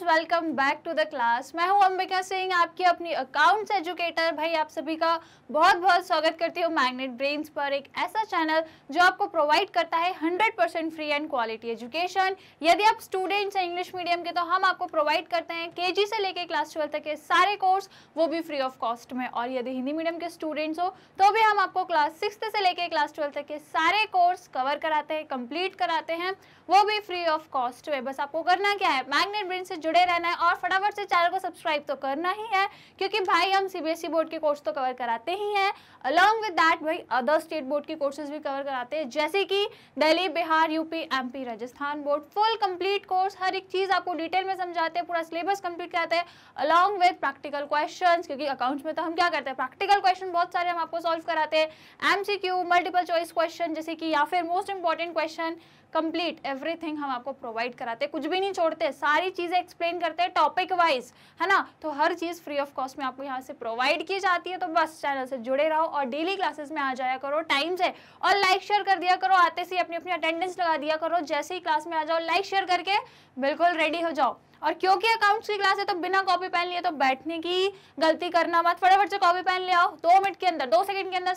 Students welcome back to the class मैं हूं अंबिका सिंह आपकी अपनी अकाउंट्स एजुकेटर भाई आप सभी का बहुत बहुत स्वागत करती हूं मैग्नेट ब्रेन्स पर एक ऐसा चैनल जो आपको प्रोवाइड करता है 100% percent free and quality education यदि आप स्टूडेंट्स हैं इंग्लिश मीडियम के तो हम आपको प्रोवाइड करते हैं के से लेकर क्लास ट्वेल्थ तक के सारे कोर्स वो भी फ्री ऑफ कॉस्ट में और यदि हिंदी मीडियम के स्टूडेंट्स हो तो भी हम आपको क्लास सिक्स से लेकर क्लास ट्वेल्थ तक के सारे कोर्स कवर कराते हैं कंप्लीट कराते हैं वो भी फ्री ऑफ कॉस्ट में बस आपको करना क्या है मैग्नेट ब्रेन से जुड़े रहना है और फटाफट से चैनल को सब्सक्राइब तो करना ही है क्योंकि भाई हम सीबीएसई e बोर्ड के कोर्स तो कवर कराते ही हैं अलॉन्ग विद दैट भाई अदर स्टेट बोर्ड के कोर्सेज भी कवर कराते हैं जैसे कि Delhi Bihar UP M Rajasthan board full complete course हर एक चीज़ आपको डिटेल में समझाते हैं पूरा सिलेबस कंप्लीट कराते हैं अलॉन्ग विद प्रैक्टिकल क्वेश्चन क्योंकि अकाउंट्स में तो हम क्या करते हैं प्रैक्टिकल क्वेश्चन बहुत सारे हम आपको सॉल्व कराते हैं एम मल्टीपल चॉइस क्वेश्चन जैसे कि या फिर most important question complete everything हम आपको प्रोवाइड कराते हैं कुछ भी नहीं छोड़ते सारी चीज़ें एक्सप्लेन करते हैं टॉपिक वाइज है ना तो हर चीज़ फ्री ऑफ कॉस्ट में आपको यहाँ से प्रोवाइड की जाती है तो बस चैनल से जुड़े रहो और डेली क्लासेस में आ जाया करो टाइम से और लाइक शेयर कर दिया करो आते से अपनी अपनी अटेंडेंस लगा दिया करो जैसे ही क्लास में आ जाओ लाइक शेयर करके बिल्कुल रेडी हो जाओ और क्योंकि अकाउंट्स की क्लास है तो बिना कॉपी पेन लिए तो बैठने की गलती करना मत फटाफट से कॉपी पेन ले आओ दो मिनट के अंदर दो सेकंड के अंदर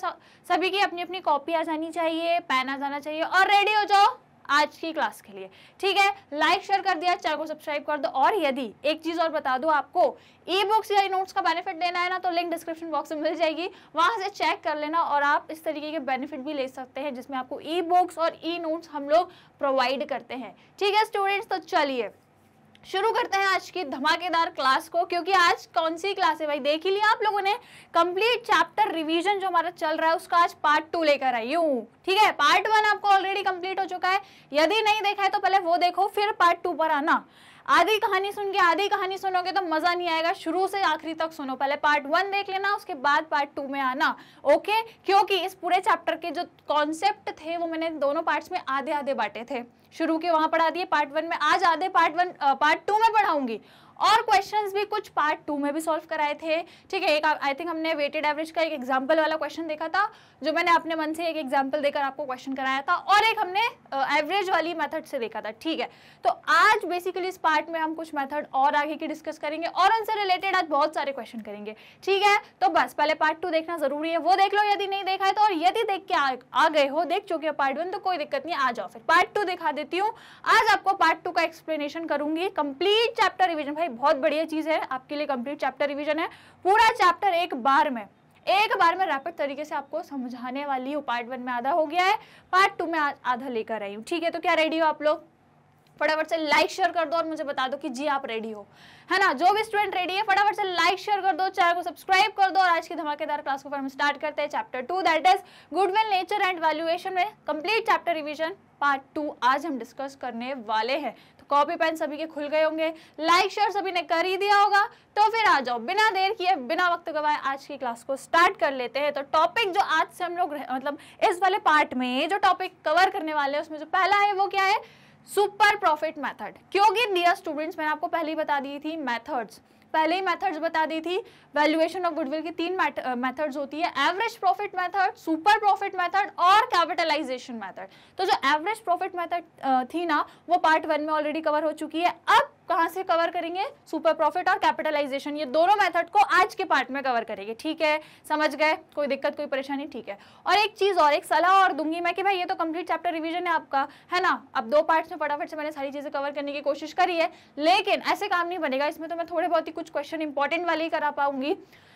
सभी की अपनी अपनी कॉपी आ जानी चाहिए पेन आ जाना चाहिए और रेडी हो जाओ आज की क्लास के लिए ठीक है लाइक शेयर कर दिया चैनल को सब्सक्राइब कर दो और यदि एक चीज़ और बता दो आपको ई बुक्स या नोट्स का बेनिफिट लेना है ना तो लिंक डिस्क्रिप्शन बॉक्स में मिल जाएगी वहां से चेक कर लेना और आप इस तरीके के बेनिफिट भी ले सकते हैं जिसमें आपको ई बुक्स और ई नोट्स हम लोग प्रोवाइड करते हैं ठीक है स्टूडेंट्स तो चलिए शुरू करते हैं आज की धमाकेदार क्लास को क्योंकि आज कौन सी क्लास है भाई देख ही लिया आप लोगों ने कंप्लीट चैप्टर रिवीजन जो हमारा चल रहा है उसका आज पार्ट टू लेकर आई हूँ ठीक है पार्ट वन आपको ऑलरेडी कंप्लीट हो चुका है यदि नहीं देखा है तो पहले वो देखो फिर पार्ट टू पर आना आधी कहानी सुन के आधी कहानी सुनोगे तो मजा नहीं आएगा शुरू से आखिरी तक सुनो पहले पार्ट वन देख लेना उसके बाद पार्ट टू में आना ओके क्योंकि इस पूरे चैप्टर के जो कॉन्सेप्ट थे वो मैंने दोनों पार्ट्स में आधे आधे बांटे थे शुरू के वहां पढ़ा दिए पार्ट वन में आज आधे पार्ट वन पार्ट टू में पढ़ाऊंगी और क्वेश्चंस भी कुछ पार्ट टू में भी सॉल्व कराए थे ठीक है एक आई थिंक हमने वेटेड एवरेज का एक एग्जांपल वाला क्वेश्चन देखा था जो मैंने अपने मन से एक एग्जांपल देकर आपको क्वेश्चन कराया था और एक हमने एवरेज uh, वाली मेथड से देखा था ठीक है तो आज बेसिकली इस पार्ट में हम कुछ मेथड और आगे की डिस्कस करेंगे और उनसे रिलेटेड आज बहुत सारे क्वेश्चन करेंगे ठीक है तो बस पहले पार्ट टू देखना जरूरी है वो देख लो यदि नहीं देखा है तो और यदि देख के आ गए हो देख चुके हो पार्ट वन तो कोई दिक्कत नहीं आ जाओ फिर पार्ट टू दिखा देती हूँ आज आपको पार्ट टू का एक्सप्लेनेशन करूंगी कंप्लीट चैप्टर रिविजन है बहुत बढ़िया चीज़ है आपके लिए कंप्लीट चैप्टर रिविजन है पूरा चैप्टर एक बार में एक बार में रैपिड तरीके से आपको समझाने वाली हूँ पार्ट वन में आधा हो गया है पार्ट टू में आधा लेकर आई हूँ ठीक है तो क्या रेडी हो आप लोग फटाफट से लाइक शेयर कर दो और मुझे बता दो कि जी आप रेडी हो है ना जो भी स्टूडेंट रेडी है फटाफट से लाइक शेयर कर दो चैनल को सब्सक्राइब कर दो और आज की धमाकेदार क्लास को फिर हम स्टार्ट करते हैं chapter two that is goodwill nature and valuation में complete chapter revision part two आज हम डिस्कस करने वाले हैं कॉपी पेन सभी के खुल गए होंगे लाइक शेयर सभी ने कर ही दिया होगा तो फिर आ जाओ बिना देर किए बिना वक्त गवाए आज की क्लास को स्टार्ट कर लेते हैं तो टॉपिक जो आज से हम लोग मतलब इस वाले पार्ट में जो टॉपिक कवर करने वाले हैं उसमें जो पहला है वो क्या है सुपर प्रॉफिट मेथड क्योंकि डियर स्टूडेंट्स मैंने आपको पहले ही बता दी थी मेथड्स पहले ही मेथड्स बता दी थी वैल्यूएशन ऑफ गुडविल की तीन मेथड्स होती है average profit method super profit method और कैपिटलाइजेशन मेथड तो जो एवरेज प्रॉफिट मेथड थी ना वो पार्ट वन में ऑलरेडी कवर हो चुकी है अब कहाँ से कवर करेंगे सुपर प्रॉफिट और कैपिटलाइजेशन ये दोनों मेथड को आज के पार्ट में कवर करेंगे ठीक है समझ गए कोई दिक्कत कोई परेशानी ठीक है और एक चीज़ और एक सलाह और दूंगी मैं कि भाई ये तो कंप्लीट चैप्टर रिविजन है आपका है ना अब दो पार्ट्स में फटाफट से मैंने सारी चीज़ें कवर करने की कोशिश करी है लेकिन ऐसे काम नहीं बनेगा इसमें तो मैं थोड़े बहुत ही कुछ क्वेश्चन इंपॉर्टेंट वाले ही करा पाऊंगी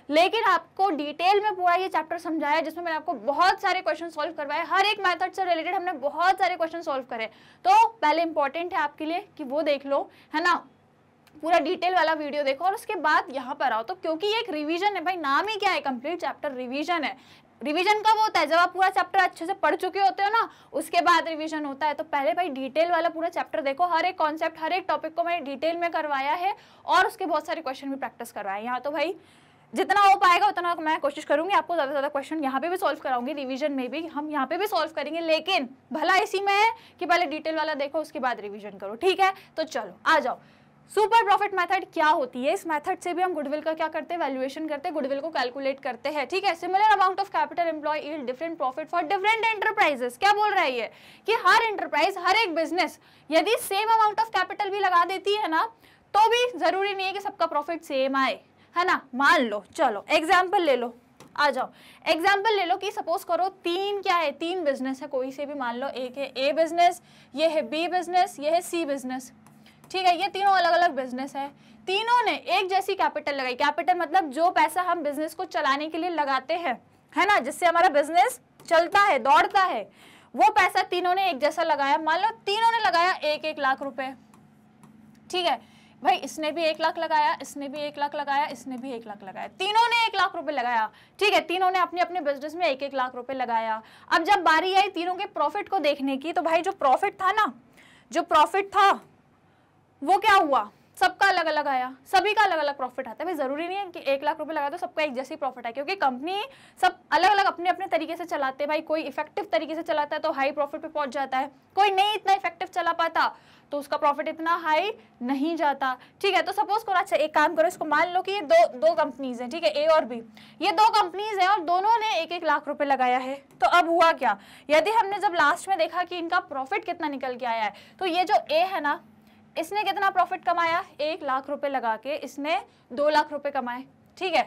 लेकिन आपको डिटेल में पूरा ये चैप्टर समझाया जिसमें मैंने आपको बहुत सारे क्वेश्चन सोल्व करवाए हर एक मैथड से रिलेटेड हमने बहुत सारे क्वेश्चन सोल्व करे तो पहले इंपॉर्टेंट है आपके लिए कि वो देख लो है ना पूरा डिटेल वाला वीडियो देखो और उसके बाद यहाँ पर आओ तो क्योंकि एक रिवीजन है भाई नाम ही क्या है कंप्लीट चैप्टर रिवीजन है रिवीजन कब होता है जब आप पूरा चैप्टर अच्छे से पढ़ चुके होते हो ना उसके बाद रिवीजन होता है तो पहले भाई डिटेल वाला पूरा चैप्टर देखो हर एक कॉन्सेप्ट हर एक टॉपिक को मैंने डिटेल में करवाया है और उसके बहुत सारे क्वेश्चन भी प्रैक्टिस करवाए यहाँ तो भाई जितना हो पाएगा उतना मैं कोशिश करूंगी आपको ज़्यादा से ज़्यादा क्वेश्चन यहाँ पे भी सॉल्व कराऊंगी रिवीजन में भी हम यहाँ पे भी सॉल्व करेंगे लेकिन भला इसी में है कि पहले डिटेल वाला देखो उसके बाद रिवीजन करो ठीक है तो चलो आ जाओ सुपर प्रॉफिट मेथड क्या होती है इस मेथड से भी हम गुडविल का क्या करते हैं वैल्यूएशन करते हैं गुडविल को कैलकुलेट करते हैं ठीक है similar amount of capital employ yield different profit for different enterprises क्या बोल रहा है ये कि हर एंटरप्राइज हर एक बिजनेस यदि सेम अमाउंट ऑफ कैपिटल भी लगा देती है ना तो भी जरूरी नहीं है कि सबका प्रॉफिट सेम आए है ना मान लो चलो एग्जाम्पल ले लो आ जाओ एग्जाम्पल ले लो कि सपोज करो तीन क्या है तीन बिजनेस है कोई से भी मान लो एक है ए बिजनेस ये है बी बिजनेस ये है सी बिजनेस ठीक है ये तीनों अलग अलग बिजनेस है तीनों ने एक जैसी कैपिटल लगाई कैपिटल मतलब जो पैसा हम बिजनेस को चलाने के लिए लगाते हैं है ना जिससे हमारा बिजनेस चलता है दौड़ता है वो पैसा तीनों ने एक जैसा लगाया मान लो तीनों ने लगाया एक एक लाख रुपए ठीक है भाई इसने भी एक लाख लगाया इसने भी एक लाख लगाया इसने भी एक लाख लगाया तीनों ने एक लाख रुपए लगाया ठीक है तीनों ने अपने अपने बिजनेस में एक एक लाख रुपए लगाया अब जब बारी आई तीनों के प्रॉफिट को देखने की तो भाई जो प्रॉफिट था ना जो प्रॉफिट था वो क्या हुआ सबका अलग अलग आया सभी का अलग अलग प्रॉफिट आता है भाई ज़रूरी नहीं है कि एक लाख रुपए लगा तो सबका एक जैसी प्रॉफिट आया क्योंकि कंपनी सब अलग अलग अपने अपने तरीके से चलाते हैं भाई कोई इफेक्टिव तरीके से चलाता है तो हाई प्रॉफिट पे पहुंच जाता है कोई नहीं इतना इफेक्टिव चला पाता तो उसका प्रॉफिट इतना हाई नहीं जाता ठीक है तो सपोज करो अच्छा एक काम करो इसको मान लो कि ये दो दो कंपनीज हैं ठीक है ए और बी ये दो कंपनीज हैं और दोनों ने एक एक लाख रुपए लगाया है तो अब हुआ क्या यदि हमने जब लास्ट में देखा कि इनका प्रॉफिट कितना निकल के आया है तो ये जो ए है ना इसने कितना प्रॉफिट कमाया एक लाख रुपए लगा के इसने दो लाख रुपए कमाए ठीक है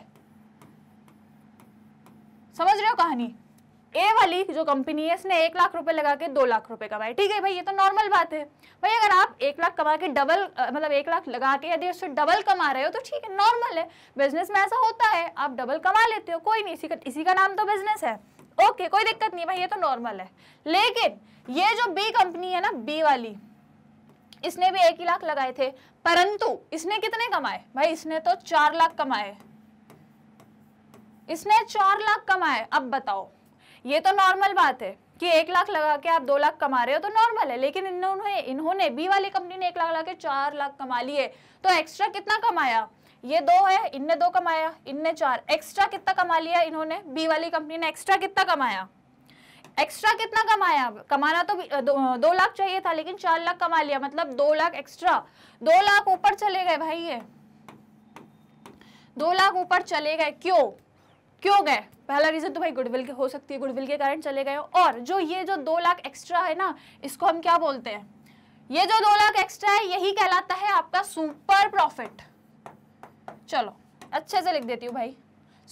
समझ रहे हो कहानी ए वाली जो कंपनी है इसने एक लाख रुपए लगा के दो लाख रुपए कमाए ठीक है भाई ये तो नॉर्मल बात है भाई अगर आप एक लाख कमा के डबल मतलब एक लाख लगा के यदि उससे डबल कमा रहे हो तो ठीक है नॉर्मल है बिजनेस में ऐसा होता है आप डबल कमा लेते हो कोई नहीं इसी का इसी का नाम तो बिजनेस है ओके कोई दिक्कत नहीं भाई ये तो नॉर्मल है लेकिन ये जो बी कंपनी है ना बी वाली इसने भी एक ही लाख लगाए थे परंतु इसने कितने कमाए भाई इसने तो चार लाख कमाए इसने चार लाख कमाए अब बताओ ये तो नॉर्मल बात है कि एक लाख लगा के आप दो लाख कमा रहे हो तो नॉर्मल है लेकिन इन्होंने इन्होंने बी वाली कंपनी ने एक लाख लगा के चार लाख कमा लिए तो एक्स्ट्रा कितना कमाया ये दो है इनने दो कमाया इनने चार एक्स्ट्रा कितना कमा लिया इन्होंने बी वाली कंपनी ने एक्स्ट्रा कितना कमाया एक्स्ट्रा कितना कमाया कमाना तो दो, दो लाख चाहिए था लेकिन चार लाख कमा लिया मतलब दो लाख एक्स्ट्रा दो लाख ऊपर चले गए भाई ये दो लाख ऊपर चले गए क्यों क्यों गए पहला रीजन तो भाई गुडविल के हो सकती है गुडविल के कारण चले गए और जो ये जो दो लाख एक्स्ट्रा है ना इसको हम क्या बोलते हैं ये जो दो लाख एक्स्ट्रा है यही कहलाता है आपका सुपर प्रॉफिट चलो अच्छे से लिख देती हूँ भाई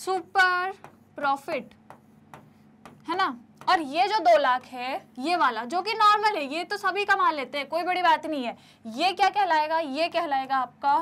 सुपर प्रॉफिट है ना और ये जो दो लाख है ये वाला जो कि नॉर्मल है ये तो सभी कमा लेते हैं कोई बड़ी बात नहीं है ये क्या कहलाएगा ये कहलाएगा आपका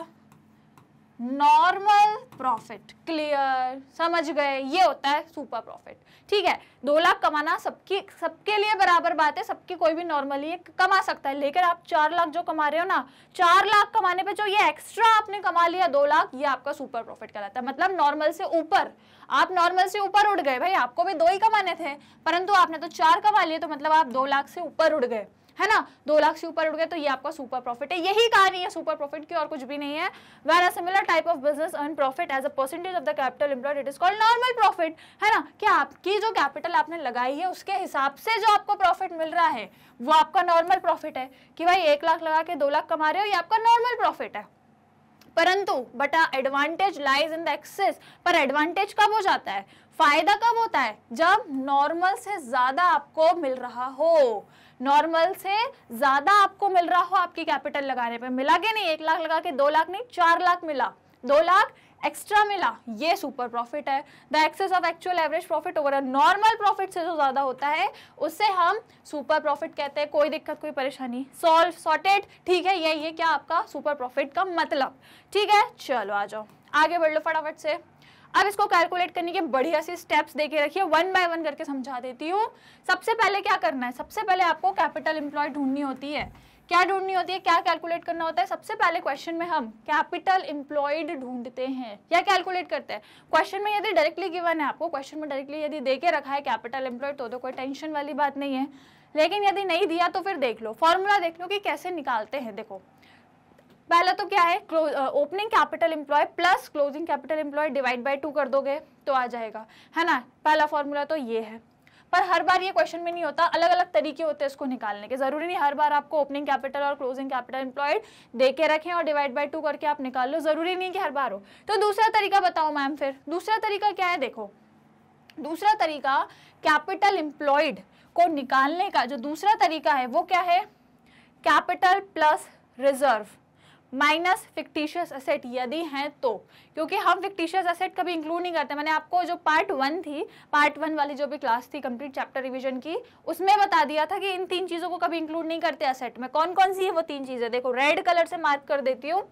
नॉर्मल प्रॉफिट क्लियर समझ गए ये होता है सुपर प्रॉफिट ठीक है दो लाख कमाना सबकी सबके लिए बराबर बात है सबकी कोई भी नॉर्मली कमा सकता है लेकिन आप चार लाख जो कमा रहे हो ना चार लाख कमाने पे जो ये एक्स्ट्रा आपने कमा लिया दो लाख ये आपका सुपर प्रॉफिट कहलाता है मतलब नॉर्मल से ऊपर आप नॉर्मल से ऊपर उड़ गए भाई आपको भी दो ही कमाने थे परंतु आपने तो चार कमा लिए तो मतलब आप दो लाख से ऊपर उड़ गए है ना दो लाख से ऊपर उड़ गए तो ये आपका सुपर प्रॉफिट है यही कहानी है सुपर प्रॉफिट की और कुछ भी नहीं है where a similar type of business earn profit as a percentage of the capital employed it is called normal profit है ना कि आपकी जो कैपिटल आपने लगाई है उसके हिसाब से जो आपको प्रॉफिट मिल रहा है वो आपका नॉर्मल प्रॉफिट है कि भाई एक लाख लगा के दो लाख कमा रहे हो ये आपका नॉर्मल प्रॉफिट है परंतु but advantage lies in the excess पर एडवांटेज कब हो जाता है फायदा कब होता है जब नॉर्मल से ज्यादा आपको मिल रहा हो नॉर्मल से ज्यादा आपको मिल रहा हो आपकी कैपिटल लगाने पे मिला के नहीं एक लाख लगा के दो लाख नहीं चार लाख मिला दो लाख एक्स्ट्रा मिला ये सुपर प्रॉफिट है the excess of actual average profit over normal profit से जो ज़्यादा होता है उससे हम सुपर प्रॉफिट कहते हैं कोई दिक्कत कोई परेशानी सॉल्व सॉर्टेड ठीक है ये ये क्या आपका सुपर प्रॉफिट का मतलब ठीक है चलो आ जाओ आगे बढ़ लो फटाफट से अब इसको कैलकुलेट करने के बढ़िया सी स्टेप्स देके रखिए वन बाय वन करके समझा देती हूँ सबसे पहले क्या करना है सबसे पहले आपको कैपिटल एम्प्लॉय ढूंढनी होती है क्या ढूंढनी होती है क्या कैलकुलेट करना होता है सबसे पहले क्वेश्चन में हम कैपिटल एम्प्लॉयड ढूंढते हैं या कैलकुलेट करते हैं क्वेश्चन में यदि डायरेक्टली गिवन है आपको क्वेश्चन में डायरेक्टली यदि दे के रखा है कैपिटल इंप्लॉयड तो, तो कोई टेंशन वाली बात नहीं है लेकिन यदि नहीं दिया तो फिर देख लो फॉर्मूला देख लो कि कैसे निकालते हैं देखो पहला तो क्या है opening capital employ plus closing capital employ divide by two कर दोगे तो आ जाएगा है ना पहला फॉर्मूला तो ये है पर हर बार ये क्वेश्चन में नहीं होता अलग अलग तरीके होते हैं इसको निकालने के जरूरी नहीं हर बार आपको ओपनिंग कैपिटल और क्लोजिंग कैपिटल एम्प्लॉयड दे के रखें और डिवाइड बाई टू करके आप निकाल लो जरूरी नहीं कि हर बार हो तो दूसरा तरीका बताओ मैम फिर दूसरा तरीका क्या है देखो दूसरा तरीका कैपिटल एम्प्लॉयड को निकालने का जो दूसरा तरीका है वो क्या है capital plus reserve minus fictitious asset यदि हैं तो क्योंकि हम फिक्टिशियस असेट कभी इंक्लूड नहीं करते मैंने आपको जो पार्ट वन थी पार्ट वन वाली जो भी क्लास थी कंप्लीट चैप्टर रिवीजन की उसमें बता दिया था कि इन तीन चीज़ों को कभी इंक्लूड नहीं करते असेट में कौन कौन सी है वो तीन चीज़ें देखो रेड कलर से मार्क कर देती हूँ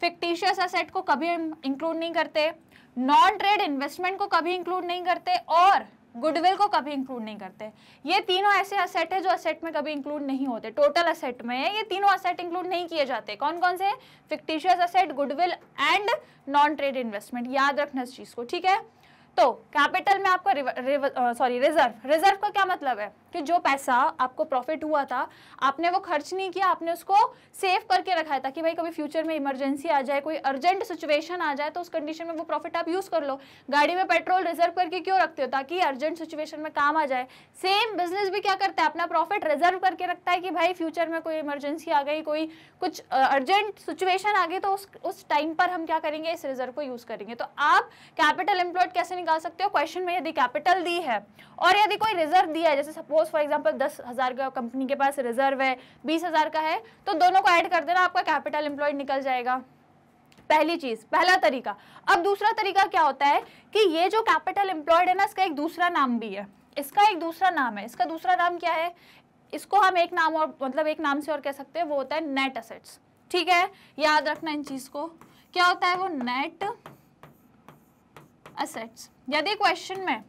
फिक्टिशियस असेट को कभी इंक्लूड नहीं करते नॉन ट्रेड इन्वेस्टमेंट को कभी इंक्लूड नहीं करते और गुडविल को कभी इंक्लूड नहीं करते ये तीनों ऐसे असेट है जो असेट में कभी इंक्लूड नहीं होते टोटल असेट में ये तीनों असेट इंक्लूड नहीं किए जाते कौन कौन से fictitious asset goodwill and non trade investment याद रखना इस चीज़ को ठीक है तो कैपिटल में आपका सॉरी रिजर्व रिजर्व का क्या मतलब है कि जो पैसा आपको प्रॉफिट हुआ था आपने वो खर्च नहीं किया आपने उसको सेव करके रखा है ताकि भाई कभी फ्यूचर में इमरजेंसी आ जाए कोई अर्जेंट सिचुएशन आ जाए तो उस कंडीशन में वो प्रॉफिट आप यूज़ कर लो गाड़ी में पेट्रोल रिजर्व करके क्यों रखते हो ताकि अर्जेंट सिचुएशन में काम आ जाए सेम बिजनेस भी क्या करता है अपना प्रॉफिट रिजर्व करके रखता है कि भाई फ्यूचर में कोई इमरजेंसी आ गई कोई कुछ अर्जेंट सिचुएशन आ गई तो उस उस टाइम पर हम क्या करेंगे इस रिजर्व को यूज़ करेंगे तो आप कैपिटल एम्प्लॉयड कैसे निकाल सकते हो क्वेश्चन में यदि कैपिटल दी है और यदि कोई रिजर्व दिया है जैसे सपोज फॉर एग्जांपल दस हज़ार का कंपनी के पास रिजर्व है बीस हज़ार का है तो दोनों को ऐड कर देना आपका कैपिटल एम्प्लॉयड निकल जाएगा पहली चीज पहला तरीका अब दूसरा तरीका क्या होता है कि ये जो कैपिटल एम्प्लॉयड है ना इसका एक दूसरा नाम भी है इसका एक दूसरा नाम है इसका दूसरा नाम क्या है इसको हम एक नाम और मतलब एक नाम से और कह सकते हैं वो होता है नेट असेट्स ठीक है याद रखना इन चीज को क्या होता है वो नेट असेट्स यदि क्वेश्चन में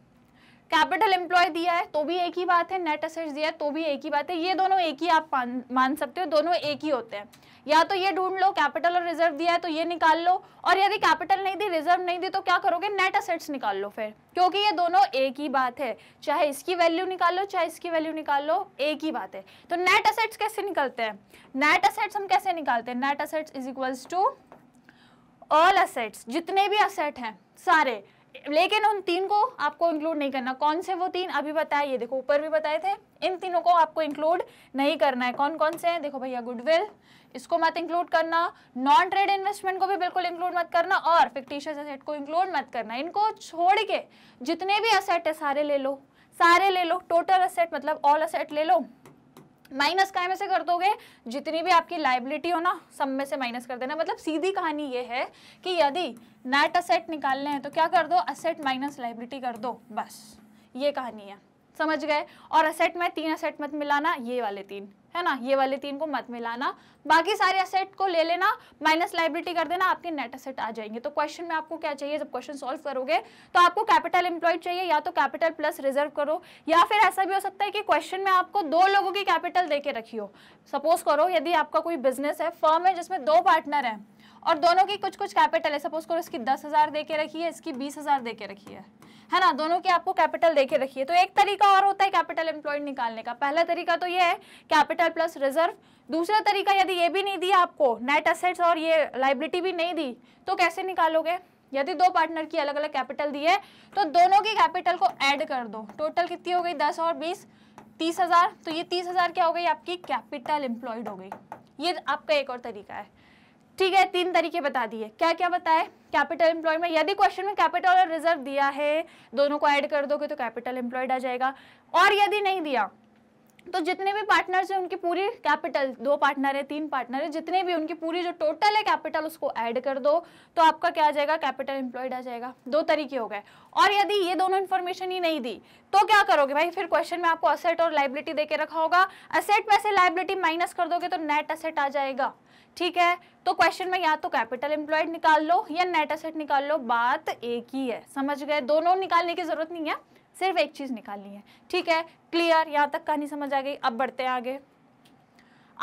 कैपिटल एम्प्लॉय दिया है तो भी एक ही बात है नेट असेट्स दिया है तो भी एक ही बात है ये दोनों एक ही आप मान सकते हो दोनों एक ही होते हैं या तो ये ढूंढ लो कैपिटल और रिजर्व दिया है तो ये निकाल लो और यदि कैपिटल नहीं दी रिजर्व नहीं दी तो क्या करोगे नेट असेट्स निकाल लो फिर क्योंकि ये दोनों एक ही बात है चाहे इसकी वैल्यू निकाल लो चाहे इसकी वैल्यू निकाल लो एक ही बात है तो नेट असेट्स कैसे निकलते हैं नेट असेट्स हम कैसे निकालते हैं net assets is equals to all assets जितने भी असेट हैं सारे लेकिन उन तीन को आपको इंक्लूड नहीं करना कौन से वो तीन अभी बताए ये देखो ऊपर भी बताए थे इन तीनों को आपको इंक्लूड नहीं करना है कौन कौन से हैं देखो भैया गुडविल इसको मत इंक्लूड करना नॉन ट्रेड इन्वेस्टमेंट को भी बिल्कुल इंक्लूड मत करना और फिक्टिशियस असेट को इंक्लूड मत करना इनको छोड़ के जितने भी असेट है सारे ले लो सारे ले लो टोटल असेट मतलब ऑल असेट ले लो माइनस काय में से कर दोगे जितनी भी आपकी लाइबिलिटी हो ना सब में से माइनस कर देना मतलब सीधी कहानी ये है कि यदि नेट असेट निकालने हैं तो क्या कर दो असेट माइनस लाइबिलिटी कर दो बस ये कहानी है समझ गए और असेट में तीन असेट मत मिलाना ये वाले तीन है ना ये वाले तीन को मत मिलाना बाकी सारे असेट को ले लेना माइनस लाइबिलिटी कर देना आपके नेट असेट आ जाएंगे तो क्वेश्चन में आपको क्या चाहिए जब क्वेश्चन सॉल्व करोगे तो आपको कैपिटल एम्प्लॉयड चाहिए या तो कैपिटल प्लस रिजर्व करो या फिर ऐसा भी हो सकता है कि क्वेश्चन में आपको दो लोगों की कैपिटल दे रखियो सपोज करो यदि आपका कोई बिजनेस है फर्म है जिसमें दो पार्टनर है और दोनों की कुछ कुछ कैपिटल है सपोज करो इसकी दस हज़ार दे के रखी है इसकी बीस हज़ार दे के रखी है है ना दोनों की आपको कैपिटल दे के रखिए तो एक तरीका और होता है कैपिटल एम्प्लॉयड निकालने का पहला तरीका तो ये है कैपिटल प्लस रिजर्व दूसरा तरीका यदि ये भी नहीं दिया आपको नेट असेट्स और ये लाइबिलिटी भी नहीं दी तो कैसे निकालोगे यदि दो पार्टनर की अलग अलग कैपिटल दी है तो दोनों की कैपिटल को ऐड कर दो टोटल कितनी हो गई दस और बीस तीस हज़ार तो ये तीस हज़ार क्या हो गई आपकी कैपिटल एम्प्लॉयड हो गई ये आपका एक और तरीका है ठीक है तीन तरीके बता दिए क्या क्या बताए कैपिटल एम्प्लॉयमेंट में यदि क्वेश्चन में कैपिटल और रिजर्व दिया है दोनों को ऐड कर दोगे तो कैपिटल एम्प्लॉयड आ जाएगा और यदि नहीं दिया तो जितने भी पार्टनर्स हैं उनकी पूरी कैपिटल दो पार्टनर है तीन पार्टनर है जितने भी उनकी पूरी जो टोटल है कैपिटल उसको ऐड कर दो तो आपका क्या आ जाएगा कैपिटल एम्प्लॉयड आ जाएगा दो तरीके हो गए और यदि ये दोनों इन्फॉर्मेशन ही नहीं दी तो क्या करोगे भाई फिर क्वेश्चन में आपको असेट और लाइबिलिटी दे के रखा होगा असेट में से लाइबिलिटी माइनस कर दोगे तो नेट असेट आ जाएगा ठीक है तो क्वेश्चन में या तो कैपिटल एम्प्लॉयड निकाल लो या नेट असेट निकाल लो बात एक ही है समझ गए दोनों निकालने की जरूरत नहीं है सिर्फ एक चीज निकालनी है ठीक है क्लियर यहाँ तक कहानी समझ आ गई अब बढ़ते हैं आगे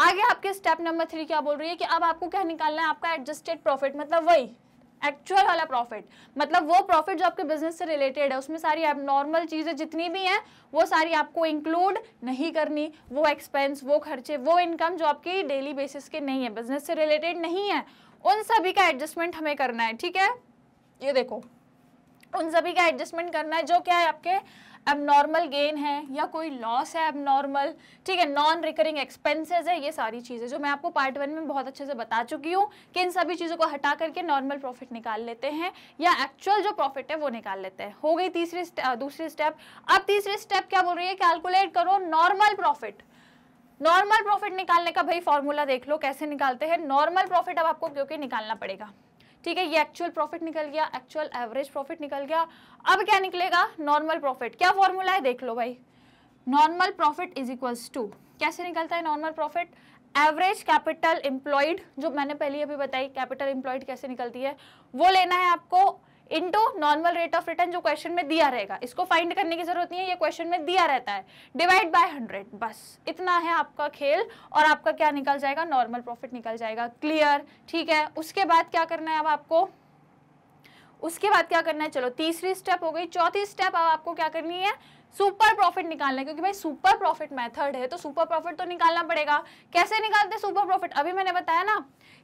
आगे आपके स्टेप नंबर थ्री क्या बोल रही है कि अब आपको क्या निकालना है आपका एडजस्टेड प्रॉफिट मतलब वही एक्चुअल वाला प्रॉफिट मतलब वो प्रॉफिट जो आपके बिजनेस से रिलेटेड है उसमें सारी आप नॉर्मल चीज़ें जितनी भी हैं वो सारी आपको इंक्लूड नहीं करनी वो एक्सपेंस वो खर्चे वो इनकम जो आपकी डेली बेसिस के नहीं है बिजनेस से रिलेटेड नहीं है उन सभी का एडजस्टमेंट हमें करना है ठीक है ये देखो उन सभी का एडजस्टमेंट करना है जो क्या है आपके एबनॉर्मल गेन है या कोई लॉस है एबनॉर्मल ठीक है नॉन रिकरिंग एक्सपेंसेस है ये सारी चीज़ें जो मैं आपको पार्ट वन में बहुत अच्छे से बता चुकी हूँ कि इन सभी चीज़ों को हटा करके नॉर्मल प्रॉफिट निकाल लेते हैं या एक्चुअल जो प्रॉफिट है वो निकाल लेते हैं हो गई तीसरी दूसरी स्टेप अब तीसरी स्टेप क्या बोल रही है कैलकुलेट करो नॉर्मल प्रॉफिट नॉर्मल प्रॉफिट निकालने का भाई फॉर्मूला देख लो कैसे निकालते हैं नॉर्मल प्रॉफिट अब आपको क्योंकि निकालना पड़ेगा ठीक है ये एक्चुअल प्रॉफिट निकल गया एक्चुअल एवरेज प्रॉफिट निकल गया अब क्या निकलेगा नॉर्मल प्रॉफिट क्या फॉर्मूला है देख लो भाई normal profit is equals to कैसे निकलता है normal profit average capital employed जो मैंने पहले अभी बताई कैपिटल एम्प्लॉयड कैसे निकलती है वो लेना है आपको into normal rate of return जो क्वेश्चन में दिया रहेगा इसको फाइंड करने की जरूरत नहीं है ये क्वेश्चन में दिया रहता है डिवाइड बाय हंड्रेड बस इतना है आपका खेल और आपका क्या निकल जाएगा नॉर्मल प्रॉफिट निकल जाएगा क्लियर ठीक है उसके बाद क्या करना है अब आपको उसके बाद क्या करना है चलो तीसरी स्टेप हो गई चौथी स्टेप अब आपको क्या करनी है सुपर प्रॉफिट निकालना है क्योंकि भाई सुपर प्रॉफिट मेथड है तो सुपर प्रॉफिट तो निकालना पड़ेगा कैसे निकालते सुपर प्रॉफिट अभी मैंने बताया ना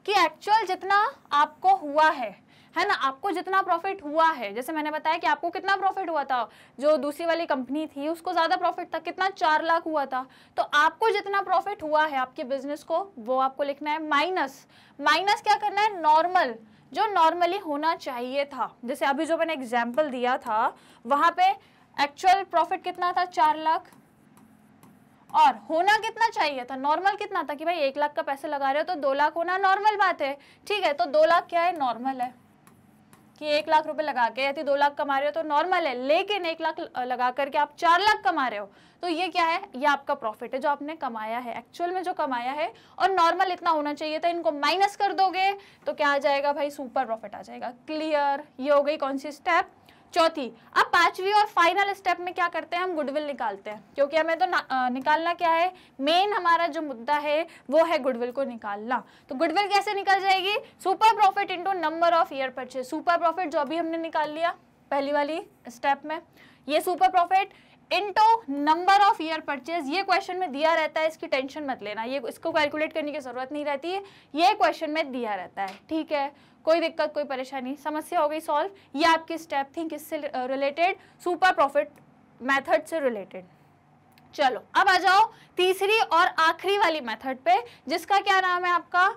कि एक्चुअल जितना आपको हुआ है है ना आपको जितना प्रॉफिट हुआ है जैसे मैंने बताया कि आपको कितना प्रॉफिट हुआ था जो दूसरी वाली कंपनी थी उसको ज़्यादा प्रॉफिट था कितना चार लाख हुआ था तो आपको जितना प्रॉफिट हुआ है आपके बिजनेस को वो आपको लिखना है माइनस माइनस क्या करना है नॉर्मल जो नॉर्मली होना चाहिए था जैसे अभी जो मैंने एग्जाम्पल दिया था वहां पे एक्चुअल प्रॉफिट कितना था चार लाख और होना कितना चाहिए था नॉर्मल कितना था कि भाई एक लाख का पैसे लगा रहे हो तो दो लाख होना नॉर्मल बात है ठीक है तो दो लाख क्या है नॉर्मल है कि एक लाख रुपए लगा के यदि दो लाख कमा रहे हो तो नॉर्मल है लेकिन एक लाख लगा करके आप चार लाख कमा रहे हो तो ये क्या है ये आपका प्रॉफिट है जो आपने कमाया है एक्चुअल में जो कमाया है और नॉर्मल इतना होना चाहिए था इनको माइनस कर दोगे तो क्या आ जाएगा भाई सुपर प्रॉफिट आ जाएगा क्लियर ये हो गई कौन सी स्टेप चौथी अब पांचवी और फाइनल स्टेप में क्या करते हैं हम गुडविल निकालते हैं क्योंकि हमें तो निकालना क्या है मेन हमारा जो मुद्दा है वो है गुडविल को निकालना तो गुडविल कैसे निकल जाएगी super profit into number of year purchase super profit जो अभी हमने निकाल लिया पहली वाली स्टेप में ये super profit into number of year purchase ये क्वेश्चन में दिया रहता है इसकी टेंशन मत लेना ये इसको कैलकुलेट करने की जरूरत नहीं रहती है ये क्वेश्चन में दिया रहता है ठीक है कोई दिक्कत कोई परेशानी समस्या हो गई सॉल्व ये आपकी स्टेप थिंक इससे रिलेटेड सुपर प्रॉफिट मेथड से रिलेटेड चलो अब आ जाओ तीसरी और आखिरी वाली मेथड पे जिसका क्या नाम है आपका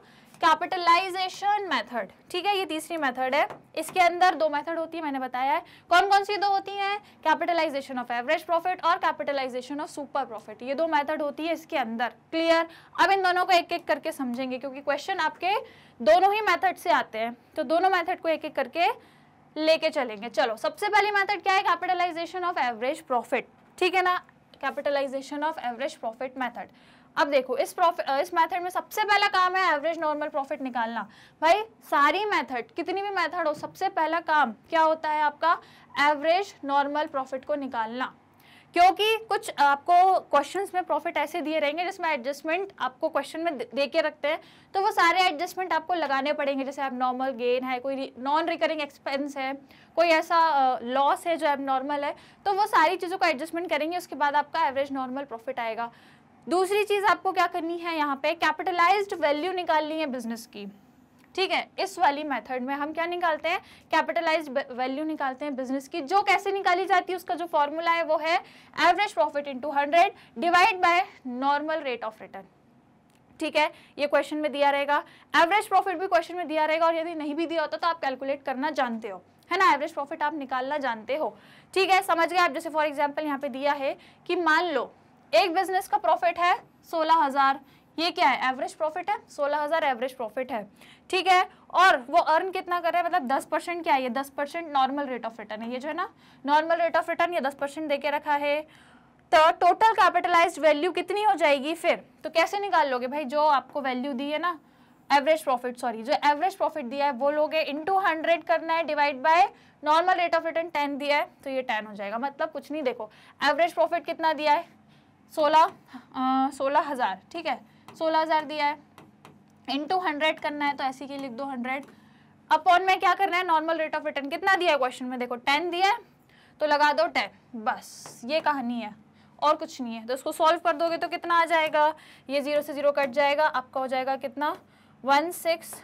कैपिटलाइजेशन मेथड ठीक है ये तीसरी मेथड है इसके अंदर दो मेथड होती है मैंने बताया है कौन कौन सी दो होती हैं कैपिटलाइजेशन ऑफ एवरेज प्रॉफिट और कैपिटलाइजेशन ऑफ सुपर प्रॉफिट ये दो मेथड होती है इसके अंदर क्लियर अब इन दोनों को एक एक करके समझेंगे क्योंकि क्वेश्चन आपके दोनों ही मैथड से आते हैं तो दोनों मैथड को एक एक करके लेके चलेंगे चलो सबसे पहली मैथड क्या है कैपिटलाइजेशन ऑफ एवरेज प्रॉफिट ठीक है ना capitalisation of average profit method अब देखो इस प्रॉफिट इस मेथड में सबसे पहला काम है एवरेज नॉर्मल प्रॉफिट निकालना भाई सारी मेथड कितनी भी मेथड हो सबसे पहला काम क्या होता है आपका एवरेज नॉर्मल प्रॉफिट को निकालना क्योंकि कुछ आपको क्वेश्चंस में प्रॉफिट ऐसे दिए रहेंगे जिसमें एडजस्टमेंट आपको क्वेश्चन में दे के रखते हैं तो वो सारे एडजस्टमेंट आपको लगाने पड़ेंगे जैसे आप नॉर्मल गेन है कोई नॉन रिकरिंग एक्सपेंस है कोई ऐसा लॉस है जो एब नॉर्मल है तो वो सारी चीज़ों का एडजस्टमेंट करेंगे उसके बाद आपका एवरेज नॉर्मल प्रॉफिट आएगा दूसरी चीज आपको क्या करनी है यहाँ पे कैपिटलाइज्ड वैल्यू निकालनी है बिजनेस की ठीक है इस वाली मेथड में हम क्या निकालते हैं कैपिटलाइज वैल्यू निकालते हैं बिजनेस की जो कैसे निकाली जाती है उसका जो फॉर्मूला है वो है average profit into hundred divide by normal rate of return ठीक है ये क्वेश्चन में दिया रहेगा एवरेज प्रॉफिट भी क्वेश्चन में दिया रहेगा और यदि नहीं भी दिया होता तो आप कैलकुलेट करना जानते हो है ना एवरेज प्रॉफिट आप निकालना जानते हो ठीक है समझ गए आप जैसे फॉर एग्जाम्पल यहाँ पे दिया है कि मान लो एक बिजनेस का प्रॉफिट है सोलह हजार ये क्या है एवरेज प्रॉफिट है सोलह हजार एवरेज प्रॉफिट है ठीक है और वो अर्न कितना कर रहा है मतलब दस परसेंट क्या है ये दस percent normal rate of return है ये जो है ना नॉर्मल रेट ऑफ रिटर्न ये दस परसेंट दे के रखा है तो टोटल कैपिटलाइज वैल्यू कितनी हो जाएगी फिर तो कैसे निकाल लोगे भाई जो आपको वैल्यू दी है ना एवरेज प्रॉफिट सॉरी जो एवरेज प्रॉफिट दिया है वो लोगे टू हंड्रेड करना है divide by normal rate of return ten दिया है तो ये टेन हो जाएगा मतलब कुछ नहीं देखो एवरेज प्रॉफिट कितना दिया है सोलह सोलह हज़ार ठीक है सोलह हज़ार दिया है इंटू हंड्रेड करना है तो ऐसी के लिख दो हंड्रेड अपॉन में क्या करना है नॉर्मल रेट ऑफ रिटर्न कितना दिया है क्वेश्चन में देखो टेन दिया है तो लगा दो टेन बस ये कहानी है और कुछ नहीं है तो इसको सॉल्व कर दोगे तो कितना आ जाएगा ये ज़ीरो से ज़ीरो कट जाएगा आपका हो जाएगा कितना वन सिक्स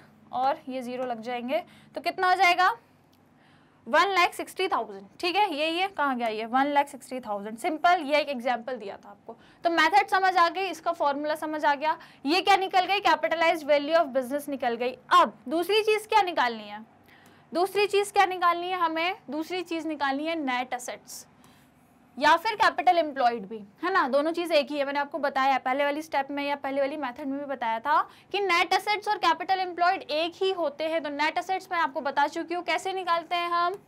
और ये ज़ीरो लग जाएंगे तो कितना हो जाएगा वन लैख सिक्सटी थाउजेंड ठीक है ये ये कहाँ गया ये one lakh sixty thousand simple ये एक एग्जाम्पल दिया था आपको तो मैथड समझ आ गई इसका फॉर्मूला समझ आ गया ये क्या निकल गई कैपिटलाइज वैल्यू ऑफ बिजनेस निकल गई अब दूसरी चीज़ क्या निकालनी है दूसरी चीज़ क्या निकालनी है हमें दूसरी चीज़ निकालनी है नेट असेट्स या फिर कैपिटल एम्प्लॉयड भी है ना दोनों चीज़ एक ही है मैंने आपको बताया पहले वाली स्टेप में या पहले वाली मेथड में भी बताया था कि नेट असेट्स और कैपिटल एम्प्लॉयड एक ही होते हैं तो नेट असेट्स मैं आपको बता चुकी हूँ कैसे निकालते हैं हम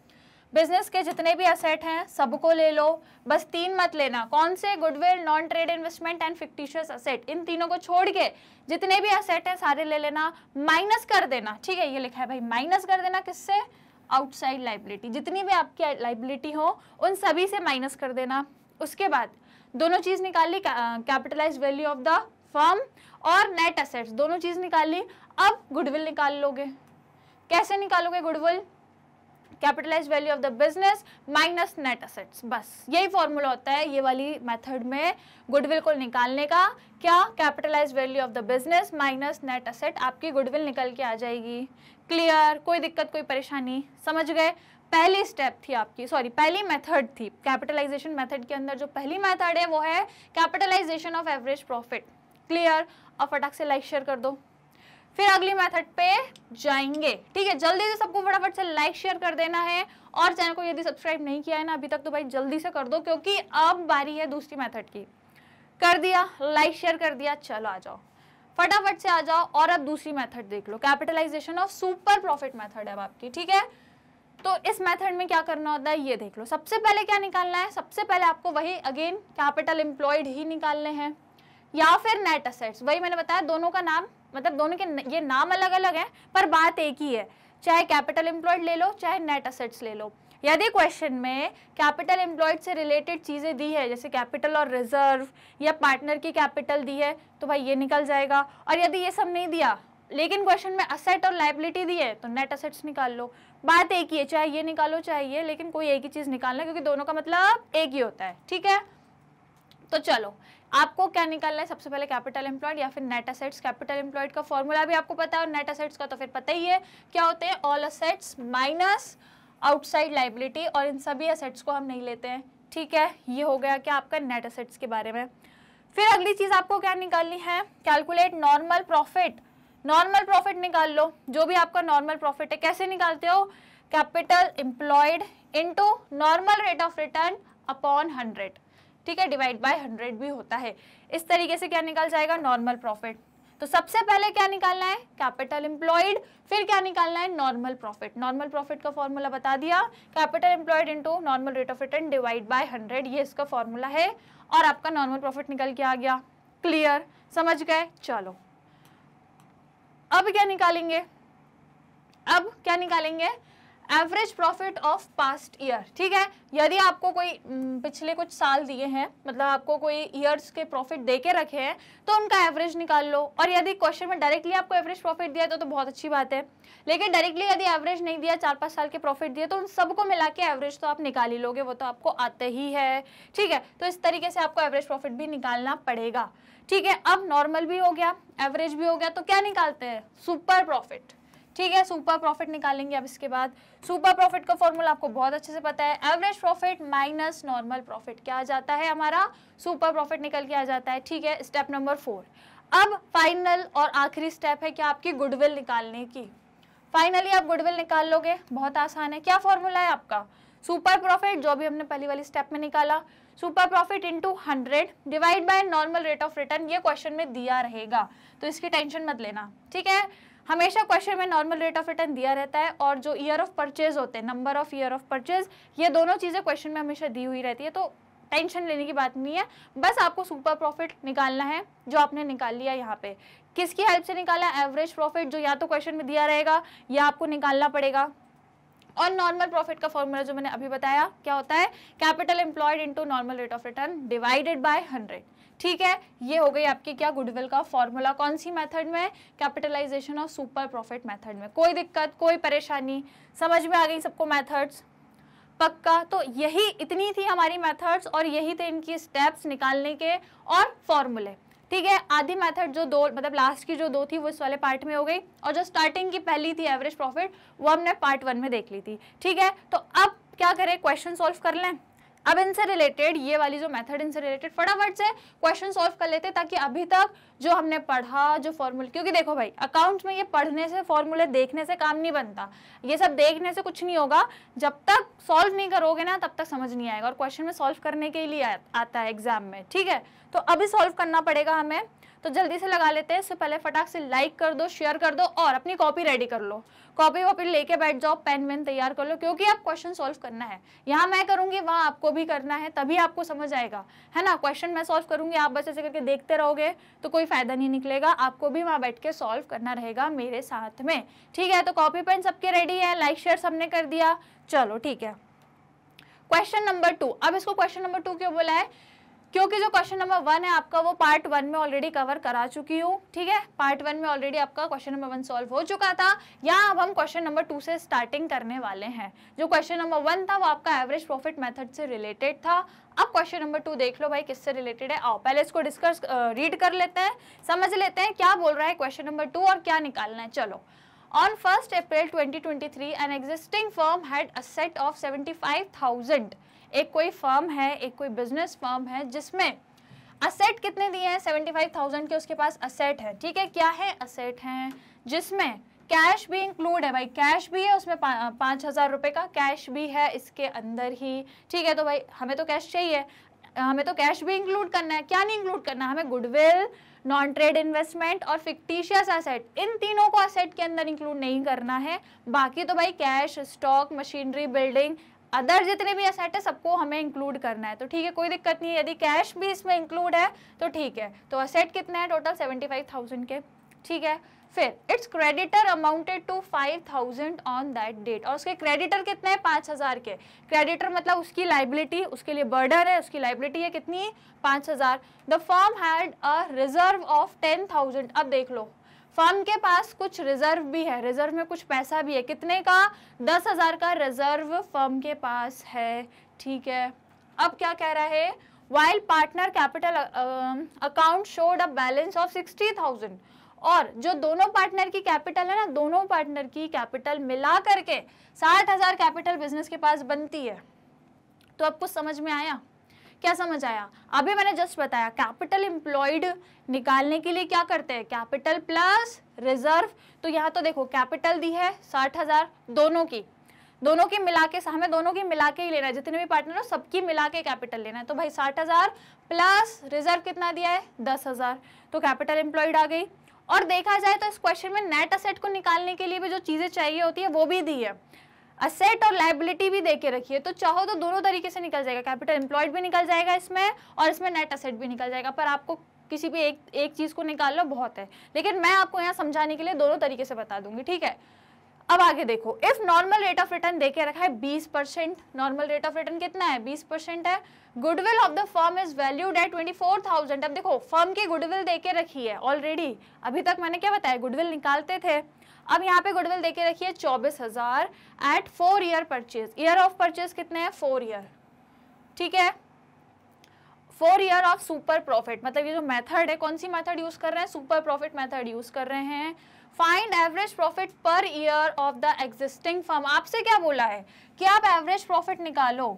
बिजनेस के जितने भी असेट हैं सबको ले लो बस तीन मत लेना कौन से goodwill non trade investment and fictitious asset इन तीनों को छोड़ के जितने भी असेट हैं सारे ले लेना माइनस कर देना ठीक है ये लिखा है भाई माइनस कर देना किससे आउटसाइड लाइबिलिटी जितनी भी आपकी लाइबिलिटी हो उन सभी से माइनस कर देना उसके बाद दोनों चीज़ निकाल ली capitalise value of the firm और नेट असेट्स दोनों चीज़ निकाल ली अब गुडविल निकाल लोगे कैसे निकालोगे goodwill capitalise value of the business minus net assets बस यही फॉर्मूला होता है ये वाली मेथड में गुडविल को निकालने का क्या capitalise value of the business minus net asset आपकी गुडविल निकल के आ जाएगी क्लियर कोई दिक्कत कोई परेशानी समझ गए पहली स्टेप थी आपकी सॉरी पहली मेथड थी कैपिटलाइजेशन मेथड के अंदर जो पहली मेथड है वो है capitalisation of average profit clear और फटाक से लाइक शेयर कर दो फिर अगली मेथड पे जाएंगे ठीक है जल्दी से सबको फटाफट से लाइक शेयर कर देना है और चैनल को यदि सब्सक्राइब नहीं किया है ना अभी तक तो भाई जल्दी से कर दो क्योंकि अब बारी है दूसरी मेथड की कर दिया लाइक शेयर कर दिया चलो आ जाओ फटाफट से आ जाओ और अब दूसरी मेथड देख लो capitalisation of super profit method है आपकी ठीक है तो इस मेथड में क्या करना होता है ये देख लो सबसे पहले क्या निकालना है सबसे पहले आपको वही अगेन कैपिटल एम्प्लॉयड ही निकालने हैं या फिर नेट असेट्स वही मैंने बताया दोनों का नाम मतलब दोनों के ये नाम अलग अलग हैं पर बात एक ही है चाहे कैपिटल एम्प्लॉयड ले लो चाहे नेट असेट्स ले लो यदि क्वेश्चन में कैपिटल एम्प्लॉयड से रिलेटेड चीज़ें दी है जैसे कैपिटल और रिजर्व या पार्टनर की कैपिटल दी है तो भाई ये निकल जाएगा और यदि ये सब नहीं दिया लेकिन क्वेश्चन में असेट और लाइबिलिटी दी है तो नेट असेट्स निकाल लो बात एक ही है चाहे ये निकालो चाहे ये लेकिन कोई एक ही चीज़ निकालना क्योंकि दोनों का मतलब एक ही होता है ठीक है तो चलो आपको क्या निकालना है सबसे पहले कैपिटल एम्प्लॉयड या फिर नेट असेट्स कैपिटल एम्प्लॉयड का फॉर्मूला भी आपको पता है और नेट असेट्स का तो फिर पता ही है क्या होते हैं all assets minus outside liability और इन सभी असेट्स को हम नहीं लेते हैं ठीक है ये हो गया क्या आपका नेट असेट्स के बारे में फिर अगली चीज़ आपको क्या निकालनी है calculate normal profit normal profit निकाल लो जो भी आपका नॉर्मल प्रॉफिट है कैसे निकालते हो capital employed into normal rate of return upon hundred ठीक है डिवाइड बाय हंड्रेड भी होता है इस तरीके से क्या निकाल जाएगा नॉर्मल प्रॉफिट तो सबसे पहले क्या निकालना है कैपिटल एम्प्लॉयड फिर क्या निकालना है नॉर्मल प्रॉफिट नॉर्मल प्रॉफिट का फॉर्मूला बता दिया capital employed into normal rate of return divide by hundred ये इसका फॉर्मूला है और आपका नॉर्मल प्रॉफिट निकल के आ गया क्लियर समझ गए चलो अब क्या निकालेंगे अब क्या निकालेंगे average profit of past year ठीक है यदि आपको कोई पिछले कुछ साल दिए हैं मतलब आपको कोई ईयर्स के प्रॉफिट दे के रखे हैं तो उनका एवरेज निकाल लो और यदि क्वेश्चन में डायरेक्टली आपको एवरेज प्रॉफिट दिया तो, तो बहुत अच्छी बात है लेकिन डायरेक्टली यदि एवरेज नहीं दिया चार पाँच साल के प्रॉफिट दिए तो उन सबको मिला के एवरेज तो आप निकाल ही लोगे वो तो आपको आते ही है ठीक है तो इस तरीके से आपको एवरेज प्रॉफिट भी निकालना पड़ेगा ठीक है अब नॉर्मल भी हो गया एवरेज भी हो गया तो क्या निकालते हैं सुपर प्रॉफिट ठीक है सुपर प्रॉफिट निकालेंगे अब इसके बाद सुपर प्रॉफिट का फॉर्मूला आपको बहुत अच्छे से पता है average profit minus normal profit क्या आ जाता है हमारा सुपर प्रॉफिट निकल के आ जाता है ठीक है स्टेप नंबर फोर अब फाइनल और आखिरी स्टेप है क्या आपकी गुडविल निकालने की फाइनली आप गुडविल निकाल लोगे बहुत आसान है क्या फॉर्मूला है आपका सुपर प्रॉफिट जो भी हमने पहली वाली स्टेप में निकाला super profit two hundred divide by normal rate of return ये क्वेश्चन में दिया रहेगा तो इसकी टेंशन मत लेना ठीक है हमेशा क्वेश्चन में नॉर्मल रेट ऑफ रिटर्न दिया रहता है और जो ईयर ऑफ परचेज होते हैं number of year of purchase ये दोनों चीज़ें क्वेश्चन में हमेशा दी हुई रहती है तो टेंशन लेने की बात नहीं है बस आपको सुपर प्रॉफिट निकालना है जो आपने निकाल लिया यहाँ पे किसकी हेल्प से निकाला एवरेज प्रॉफिट जो या तो क्वेश्चन में दिया रहेगा या आपको निकालना पड़ेगा और नॉर्मल प्रॉफिट का फॉर्मूला जो मैंने अभी बताया क्या होता है capital employed into normal rate of return divided by hundred ठीक है ये हो गई आपकी क्या गुडविल का फॉर्मूला कौन सी मेथड में कैपिटलाइजेशन और सुपर प्रॉफिट मेथड में कोई दिक्कत कोई परेशानी समझ में आ गई सबको मेथड्स पक्का तो यही इतनी थी हमारी मेथड्स और यही थे इनकी स्टेप्स निकालने के और फॉर्मूले ठीक है आधी मेथड जो दो मतलब लास्ट की जो दो थी वो इस वाले पार्ट में हो गई और जो स्टार्टिंग की पहली थी एवरेज प्रॉफिट वो हमने पार्ट वन में देख ली थी ठीक है तो अब क्या करें क्वेश्चन सॉल्व कर लें अब इनसे रिलेटेड ये वाली जो मेथड इनसे रिलेटेड फटाफट से क्वेश्चन सॉल्व कर लेते ताकि अभी तक जो हमने पढ़ा जो फॉर्मूले क्योंकि देखो भाई अकाउंट में ये पढ़ने से फॉर्मूले देखने से काम नहीं बनता ये सब देखने से कुछ नहीं होगा जब तक सॉल्व नहीं करोगे ना तब तक समझ नहीं आएगा और क्वेश्चन में सॉल्व करने के लिए आ, आता है एग्जाम में ठीक है तो अभी सॉल्व करना पड़ेगा हमें तो जल्दी से लगा लेते हैं इससे पहले फटाक से लाइक कर दो शेयर कर दो और अपनी कॉपी रेडी कर लो कॉपी वॉपी लेके बैठ जाओ पेन वेन तैयार कर लो क्योंकि आप क्वेश्चन सॉल्व करना है यहाँ मैं करूँगी वहाँ आपको भी करना है तभी आपको समझ आएगा है ना क्वेश्चन मैं सॉल्व करूँगी आप बस ऐसे करके देखते रहोगे तो कोई फ़ायदा नहीं निकलेगा आपको भी वहाँ बैठ के सॉल्व करना रहेगा मेरे साथ में ठीक है तो कॉपी पेन सबके रेडी है लाइक शेयर सबने कर दिया चलो ठीक है क्वेश्चन नंबर टू अब इसको क्वेश्चन नंबर टू क्यों बोला है क्योंकि जो क्वेश्चन नंबर वन है आपका वो पार्ट वन में ऑलरेडी कवर करा चुकी हूँ ठीक है पार्ट वन में ऑलरेडी आपका क्वेश्चन नंबर वन सॉल्व हो चुका था यहाँ अब हम क्वेश्चन नंबर टू से स्टार्टिंग करने वाले हैं जो क्वेश्चन नंबर वन था वो आपका एवरेज प्रॉफिट मेथड से रिलेटेड था अब क्वेश्चन नंबर टू देख लो भाई किससे रिलेटेड है आओ पहले इसको डिस्कस रीड कर लेते हैं समझ लेते हैं क्या बोल रहा है क्वेश्चन नंबर टू और क्या निकालना है चलो On 1st April 2023, an existing firm had a set of 75,000 एक कोई फर्म है एक कोई बिजनेस फर्म है जिसमें असेट कितने दिए हैं सेवेंटी फाइव थाउजेंड के उसके पास असेट है ठीक है क्या है असेट है जिसमें कैश भी इंक्लूड है भाई कैश भी है उसमें पांच पाँच हज़ार रुपये का कैश भी है इसके अंदर ही ठीक है तो भाई हमें तो कैश चाहिए हमें तो कैश भी इंक्लूड करना है क्या नहीं इंक्लूड करना हमें गुडविल नॉन ट्रेड इन्वेस्टमेंट और फिक्टिशियस असेट इन तीनों को असेट के अंदर इंक्लूड नहीं करना है बाकी तो भाई cash stock machinery building other जितने भी असेट है सबको हमें इंक्लूड करना है तो ठीक है कोई दिक्कत नहीं है यदि कैश भी इसमें इंक्लूड है तो ठीक है तो असेट कितने हैं टोटल सेवेंटी फाइव थाउजेंड के ठीक है फिर its creditor amounted to five thousand on that date और उसके क्रेडिटर कितने हैं पाँच हज़ार के क्रेडिटर मतलब उसकी लाइबिलिटी उसके लिए बर्डर है उसकी लाइबिलिटी है कितनी पाँच हज़ार the form had a reserve of ten thousand अब देख लो फर्म के पास कुछ रिजर्व भी है रिजर्व में कुछ पैसा भी है कितने का दस हज़ार का रिजर्व फर्म के पास है ठीक है अब क्या कह रहा है while partner capital account showed a balance of sixty thousand और जो दोनों पार्टनर की कैपिटल है ना दोनों पार्टनर की कैपिटल मिला करके साठ हज़ार कैपिटल बिजनेस के पास बनती है तो अब कुछ समझ में आया क्या समझ आया अभी मैंने जस्ट बताया कैपिटल इंप्लॉयड निकालने के लिए क्या करते हैं कैपिटल प्लस रिजर्व तो यहाँ तो देखो कैपिटल दी है साठ हजार दोनों की दोनों की मिला के हमें दोनों की मिला के ही लेना है जितने भी पार्टनर हो सबकी मिला के कैपिटल लेना है तो भाई साठ हज़ार प्लस रिजर्व कितना दिया है दस हज़ार तो कैपिटल एम्प्लॉयड आ गई और देखा जाए तो इस क्वेश्चन में नेट असेट को निकालने के लिए भी जो चीज़ें चाहिए होती है वो भी दी है असेट और लाइबिलिटी भी दे के रखिए तो चाहो तो दोनों तरीके से निकल जाएगा कैपिटल एम्प्लॉयड भी निकल जाएगा इसमें और इसमें नेट असेट भी निकल जाएगा पर आपको किसी भी एक एक चीज़ को निकाल लो बहुत है लेकिन मैं आपको यहाँ समझाने के लिए दोनों तरीके से बता दूंगी ठीक है अब आगे देखो if normal rate of return देके रखा है 20 percent normal rate of return कितना है 20 परसेंट है goodwill of the firm is valued at 24,000 अब देखो फर्म की गुडविल देके रखी है ऑलरेडी अभी तक मैंने क्या बताया गुडविल निकालते थे अब यहाँ पे गुडविल देखे रखिए चौबीस हजार at four year purchase year of purchase कितने हैं फोर ईयर ठीक है four year of super profit मतलब ये जो मेथड है कौन सी मेथड यूज कर रहे हैं सुपर प्रॉफिट मेथड यूज कर रहे हैं find average profit per year of the existing firm आपसे क्या बोला है कि आप एवरेज प्रॉफिट निकालो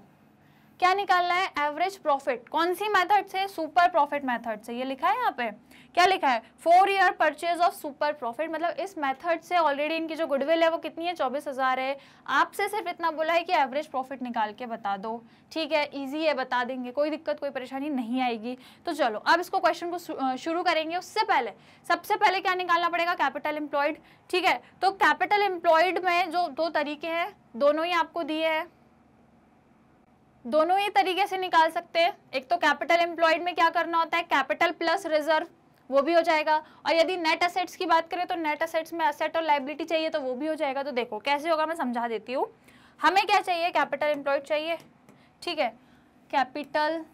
क्या निकालना है एवरेज प्रॉफिट कौन सी मेथड से सुपर प्रॉफिट मेथड से ये लिखा है यहाँ पे क्या लिखा है four year purchase of super profit मतलब इस मेथड से ऑलरेडी इनकी जो गुडविल है वो कितनी है चौबीस हज़ार है आपसे सिर्फ इतना बोला है कि एवरेज प्रॉफिट निकाल के बता दो ठीक है इजी है बता देंगे कोई दिक्कत कोई परेशानी नहीं आएगी तो चलो अब इसको क्वेश्चन को शुरू करेंगे उससे पहले सबसे पहले क्या निकालना पड़ेगा कैपिटल एम्प्लॉयड ठीक है तो कैपिटल एम्प्लॉयड में जो दो तरीके हैं दोनों ही आपको दिए हैं दोनों ही तरीके से निकाल सकते हैं एक तो कैपिटल एम्प्लॉयड में क्या करना होता है कैपिटल प्लस रिजर्व वो भी हो जाएगा और यदि नेट असेट्स की बात करें तो नेट असेट्स में असेट और लाइबिलिटी चाहिए तो वो भी हो जाएगा तो देखो कैसे होगा मैं समझा देती हूँ हमें क्या चाहिए कैपिटल एम्प्लॉयड चाहिए ठीक है कैपिटल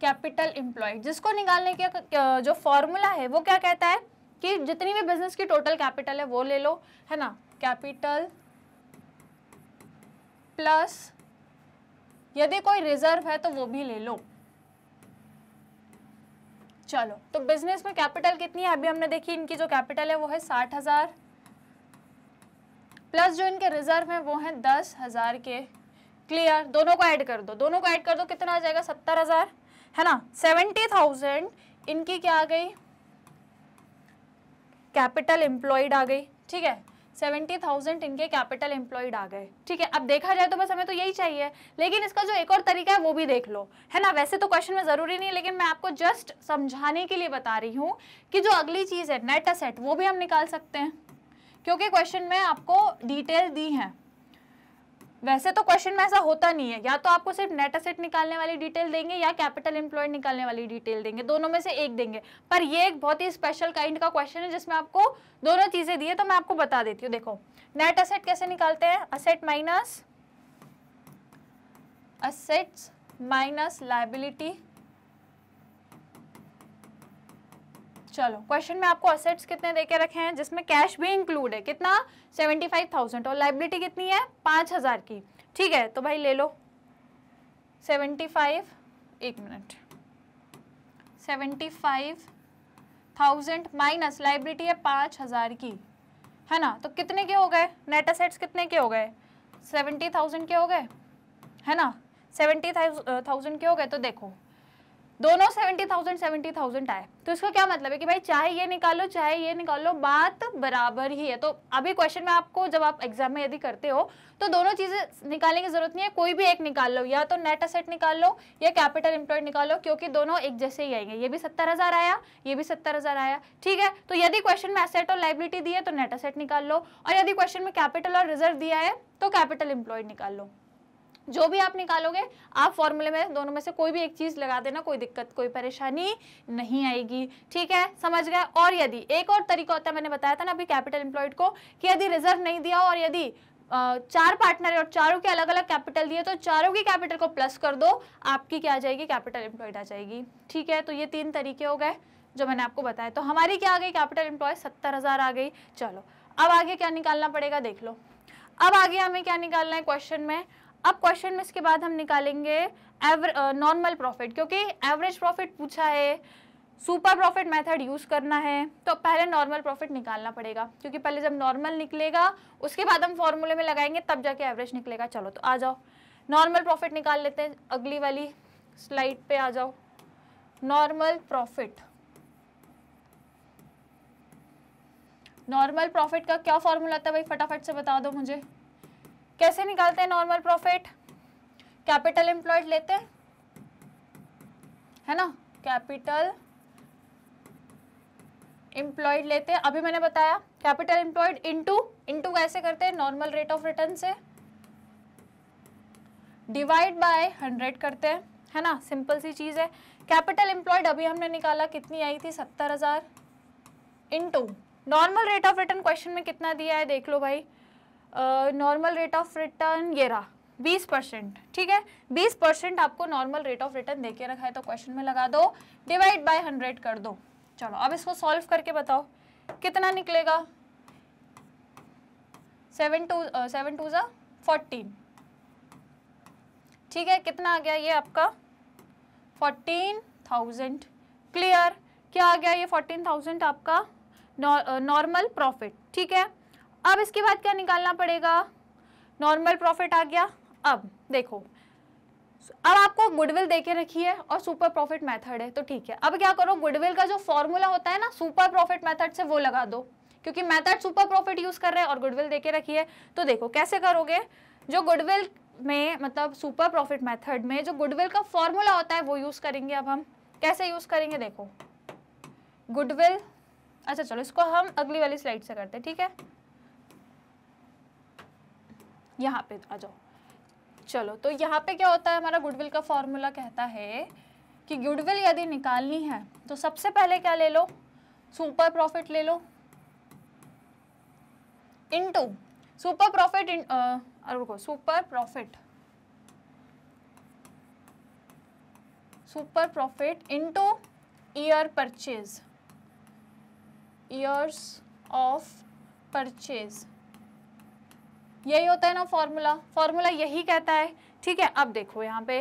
कैपिटल एम्प्लॉयड जिसको निकालने का जो फॉर्मूला है वो क्या कहता है कि जितनी भी बिजनेस की टोटल कैपिटल है वो ले लो है ना कैपिटल प्लस यदि कोई रिजर्व है तो वो भी ले लो चलो तो बिजनेस में कैपिटल कितनी है अभी हमने देखी इनकी जो कैपिटल है वो है साठ हजार प्लस जो इनके रिजर्व है वो है दस हजार के क्लियर दोनों को ऐड कर दो दोनों को ऐड कर दो कितना आ जाएगा सत्तर हजार है ना सेवेंटी थाउजेंड इनकी क्या आ गई कैपिटल एम्प्लॉयड आ गई ठीक है सेवेंटी थाउजेंड इनके कैपिटल एम्प्लॉयड आ गए ठीक है अब देखा जाए तो बस हमें तो यही चाहिए लेकिन इसका जो एक और तरीका है वो भी देख लो है ना वैसे तो क्वेश्चन में ज़रूरी नहीं लेकिन मैं आपको जस्ट समझाने के लिए बता रही हूँ कि जो अगली चीज़ है नेट असेट वो भी हम निकाल सकते हैं क्योंकि क्वेश्चन में आपको डिटेल दी है वैसे तो क्वेश्चन में ऐसा होता नहीं है या तो आपको सिर्फ नेट असेट निकालने वाली डिटेल देंगे या कैपिटल एम्प्लॉयड निकालने वाली डिटेल देंगे दोनों में से एक देंगे पर ये एक बहुत ही स्पेशल काइंड का क्वेश्चन है जिसमें आपको दोनों चीज़ें दी है तो मैं आपको बता देती हूँ देखो नेट असेट कैसे निकालते हैं asset minus assets minus liability चलो क्वेश्चन में आपको असेट्स कितने देके रखे हैं जिसमें कैश भी इंक्लूड है कितना सेवेंटी फाइव थाउजेंड और लाइबिलिटी कितनी है पाँच हज़ार की ठीक है तो भाई ले लो सेवेंटी फाइव एक minute seventy five thousand minus liability है पाँच हज़ार की है ना तो कितने के हो गए नेट असेट्स कितने के हो गए सेवेंटी थाउजेंड के हो गए है ना सेवेंटी थाउजेंड के हो गए तो देखो दोनों सेवेंटी थाउजेंड सेवेंटी थाउजेंड आए तो इसका क्या मतलब है कि भाई चाहे ये निकालो चाहे ये निकालो बात बराबर ही है तो अभी क्वेश्चन में आपको जब आप एग्जाम में यदि करते हो तो दोनों चीज़ें निकालने की जरूरत नहीं है कोई भी एक निकाल लो या तो नेट असेट निकाल लो या कैपिटल एम्प्लॉयड निकालो क्योंकि दोनों एक जैसे ही आएंगे ये भी सत्तर हज़ार आया ये भी सत्तर हज़ार आया ठीक है तो यदि क्वेश्चन में असेट और लाइबिलिटी दी है तो नेट असेट निकाल लो और यदि क्वेश्चन में कैपिटल और रिजर्व दिया है तो कैपिटल इंप्लॉयड निकाल लो जो भी आप निकालोगे आप फॉर्मूले में दोनों में से कोई भी एक चीज़ लगा देना कोई दिक्कत कोई परेशानी नहीं आएगी ठीक है समझ गए और यदि एक और तरीका होता है मैंने बताया था ना अभी कैपिटल एम्प्लॉयड को कि यदि रिजर्व नहीं दिया और यदि चार पार्टनर और चारों के अलग अलग कैपिटल दिए तो चारों की कैपिटल को प्लस कर दो आपकी क्या आ जाएगी कैपिटल एम्प्लॉयड आ जाएगी ठीक है तो ये तीन तरीके हो गए जो मैंने आपको बताया तो हमारी क्या आ गई कैपिटल एम्प्लॉय सत्तर हज़ार आ गई चलो अब आगे क्या निकालना पड़ेगा देख लो अब आगे हमें क्या निकालना है क्वेश्चन में अब क्वेश्चन में इसके बाद हम निकालेंगे नॉर्मल प्रॉफिट क्योंकि एवरेज प्रॉफिट पूछा है सुपर प्रॉफिट मेथड यूज़ करना है तो पहले नॉर्मल प्रॉफिट निकालना पड़ेगा क्योंकि पहले जब नॉर्मल निकलेगा उसके बाद हम फॉर्मूले में लगाएंगे तब जाके एवरेज निकलेगा चलो तो आ जाओ नॉर्मल प्रॉफिट निकाल लेते हैं अगली वाली स्लाइड पे आ जाओ नॉर्मल प्रॉफिट नॉर्मल प्रॉफिट का क्या फॉर्मूला था भाई फटाफट से बता दो मुझे कैसे निकालते हैं नॉर्मल प्रॉफिट कैपिटल एम्प्लॉयड लेते हैं है ना कैपिटल एम्प्लॉयड लेते हैं अभी मैंने बताया कैपिटल एम्प्लॉयड इनटू इनटू कैसे करते हैं नॉर्मल रेट ऑफ रिटर्न से डिवाइड बाय हंड्रेड करते हैं है ना सिंपल सी चीज़ है कैपिटल एम्प्लॉयड अभी हमने निकाला कितनी आई थी सत्तर हज़ार into normal rate of return question में कितना दिया है देख लो भाई नॉर्मल रेट ऑफ रिटर्न ये रहा बीस परसेंट ठीक है बीस परसेंट आपको नॉर्मल रेट ऑफ रिटर्न देके रखा है तो क्वेश्चन में लगा दो डिवाइड बाय हंड्रेड कर दो चलो अब इसको सॉल्व करके बताओ कितना निकलेगा सेवन टू सेवन टू ज़ा फोर्टीन ठीक है कितना आ गया ये आपका फोर्टीन थाउजेंड क्लियर क्या आ गया ये फोर्टीन थाउजेंड आपका नॉर्मल प्रॉफिट ठीक है अब इसके बाद क्या निकालना पड़ेगा नॉर्मल प्रॉफिट आ गया अब देखो अब आपको गुडविल देके रखी है और सुपर प्रॉफिट मेथड है तो ठीक है अब क्या करो गुडविल का जो फॉर्मूला होता है ना सुपर प्रॉफिट मेथड से वो लगा दो क्योंकि मेथड सुपर प्रॉफिट यूज कर रहे हैं और गुडविल देके रखी है तो देखो कैसे करोगे जो गुडविल में मतलब सुपर प्रॉफिट मेथड में जो गुडविल का फॉर्मूला होता है वो यूज करेंगे अब हम कैसे यूज करेंगे देखो गुडविल अच्छा चलो इसको हम अगली वाली स्लाइड से करते हैं ठीक है यहाँ पे आ जाओ चलो तो यहाँ पे क्या होता है हमारा गुडविल का फॉर्मूला कहता है कि गुडविल यदि निकालनी है तो सबसे पहले क्या ले लो सुपर प्रॉफिट ले लो इनटू सुपर प्रॉफिट इन रुको super profit super profit into year purchase years of purchase यही होता है ना फॉर्मूला फॉर्मूला यही कहता है ठीक है अब देखो यहाँ पे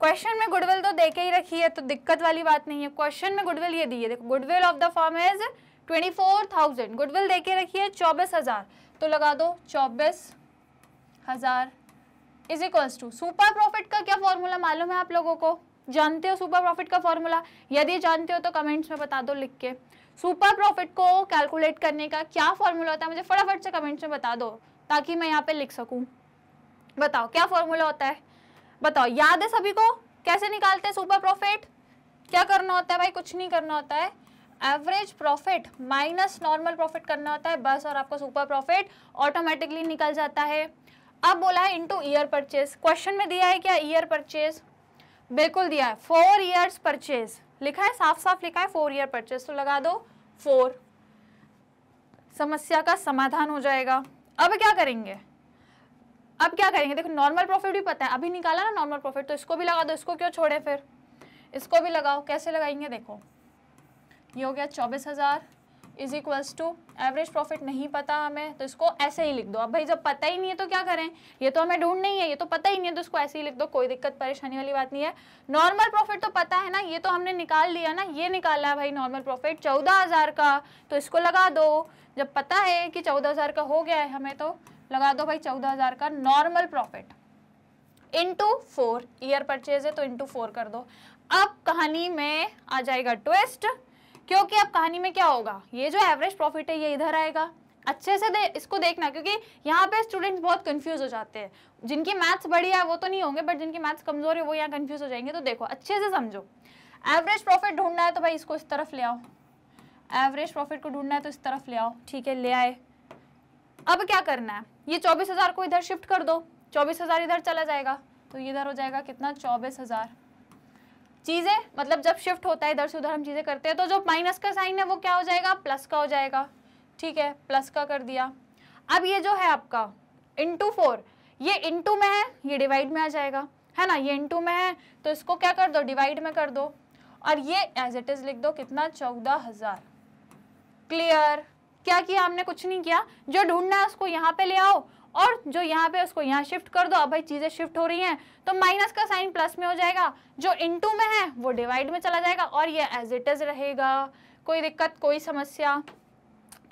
क्वेश्चन में गुडविल तो देके ही रखी है तो दिक्कत वाली बात नहीं है क्वेश्चन में गुडविल ये दी है देखो goodwill of the form is twenty four thousand goodwill देके रखी है चौबीस हज़ार तो लगा दो चौबीस हज़ार is equals to super profit का क्या फॉर्मूला मालूम है आप लोगों को जानते हो सुपर प्रॉफिट का फॉर्मूला यदि जानते हो तो कमेंट्स में बता दो लिख के सुपर प्रॉफिट को कैलकुलेट करने का क्या फॉर्मूला होता है मुझे फटाफट से कमेंट्स में बता दो ताकि मैं यहाँ पे लिख सकूँ बताओ क्या फॉर्मूला होता है बताओ याद है सभी को कैसे निकालते हैं सुपर प्रॉफिट क्या करना होता है भाई कुछ नहीं करना होता है average profit minus normal profit करना होता है बस और आपका सुपर प्रॉफिट ऑटोमेटिकली निकल जाता है अब बोला है इनटू ईयर परचेज क्वेश्चन में दिया है क्या ईयर परचेज बिल्कुल दिया है फोर ईयर्स परचेज लिखा है साफ साफ लिखा है फोर ईयर परचेज तो लगा दो फोर समस्या का समाधान हो जाएगा अब क्या करेंगे अब क्या करेंगे देखो नॉर्मल प्रॉफिट भी पता है अभी निकाला ना नॉर्मल प्रॉफिट तो इसको भी लगा दो इसको क्यों छोड़े फिर इसको भी लगाओ कैसे लगाएंगे देखो ये हो गया चौबीस हज़ार is equals to average profit नहीं पता हमें तो इसको ऐसे ही लिख दो अब भाई जब पता ही नहीं है तो क्या करें ये तो हमें ढूंढ नहीं है ये तो पता ही नहीं है तो इसको ऐसे ही लिख दो कोई दिक्कत परेशानी वाली बात नहीं है नॉर्मल प्रॉफिट तो पता है ना ये तो हमने निकाल लिया ना ये निकाला है भाई नॉर्मल प्रॉफिट चौदह हज़ार का तो इसको लगा दो जब पता है कि चौदह हज़ार का हो गया है हमें तो लगा दो भाई चौदह हज़ार का normal profit into four year purchase है तो इंटू फोर कर दो अब कहानी में आ जाएगा ट्विस्ट क्योंकि अब कहानी में क्या होगा ये जो एवरेज प्रॉफिट है ये इधर आएगा अच्छे से दे, इसको देखना क्योंकि यहाँ पे स्टूडेंट्स बहुत कंफ्यूज हो जाते हैं जिनकी मैथ्स बढ़िया है वो तो नहीं होंगे बट जिनकी मैथ्स कमजोर है वो यहाँ कंफ्यूज हो जाएंगे तो देखो अच्छे से समझो एवरेज प्रॉफिट ढूंढना है तो भाई इसको इस तरफ ले आओ एवरेज प्रॉफिट को ढूंढना है तो इस तरफ ले आओ ठीक है ले आए अब क्या करना है ये चौबीस हज़ार को इधर शिफ्ट कर दो चौबीस हज़ार इधर चला जाएगा तो इधर हो जाएगा कितना चौबीस हज़ार चीज़ें मतलब जब शिफ्ट होता है इधर से उधर हम चीज़ें करते हैं तो जो माइनस का साइन है वो क्या हो जाएगा प्लस का हो जाएगा ठीक है प्लस का कर दिया अब ये जो है आपका इंटू फोर ये इंटू में है ये डिवाइड में आ जाएगा है ना ये इंटू में है तो इसको क्या कर दो डिवाइड में कर दो और ये एज इट इज़ लिख दो कितना चौदह हज़ार क्लियर क्या किया हमने कुछ नहीं किया जो ढूंढना है उसको यहाँ पे ले आओ और जो यहाँ पे उसको यहाँ शिफ्ट कर दो अब भाई चीज़ें शिफ्ट हो रही हैं तो माइनस का साइन प्लस में हो जाएगा जो इनटू में है वो डिवाइड में चला जाएगा और ये एज इट इज़ रहेगा कोई दिक्कत कोई समस्या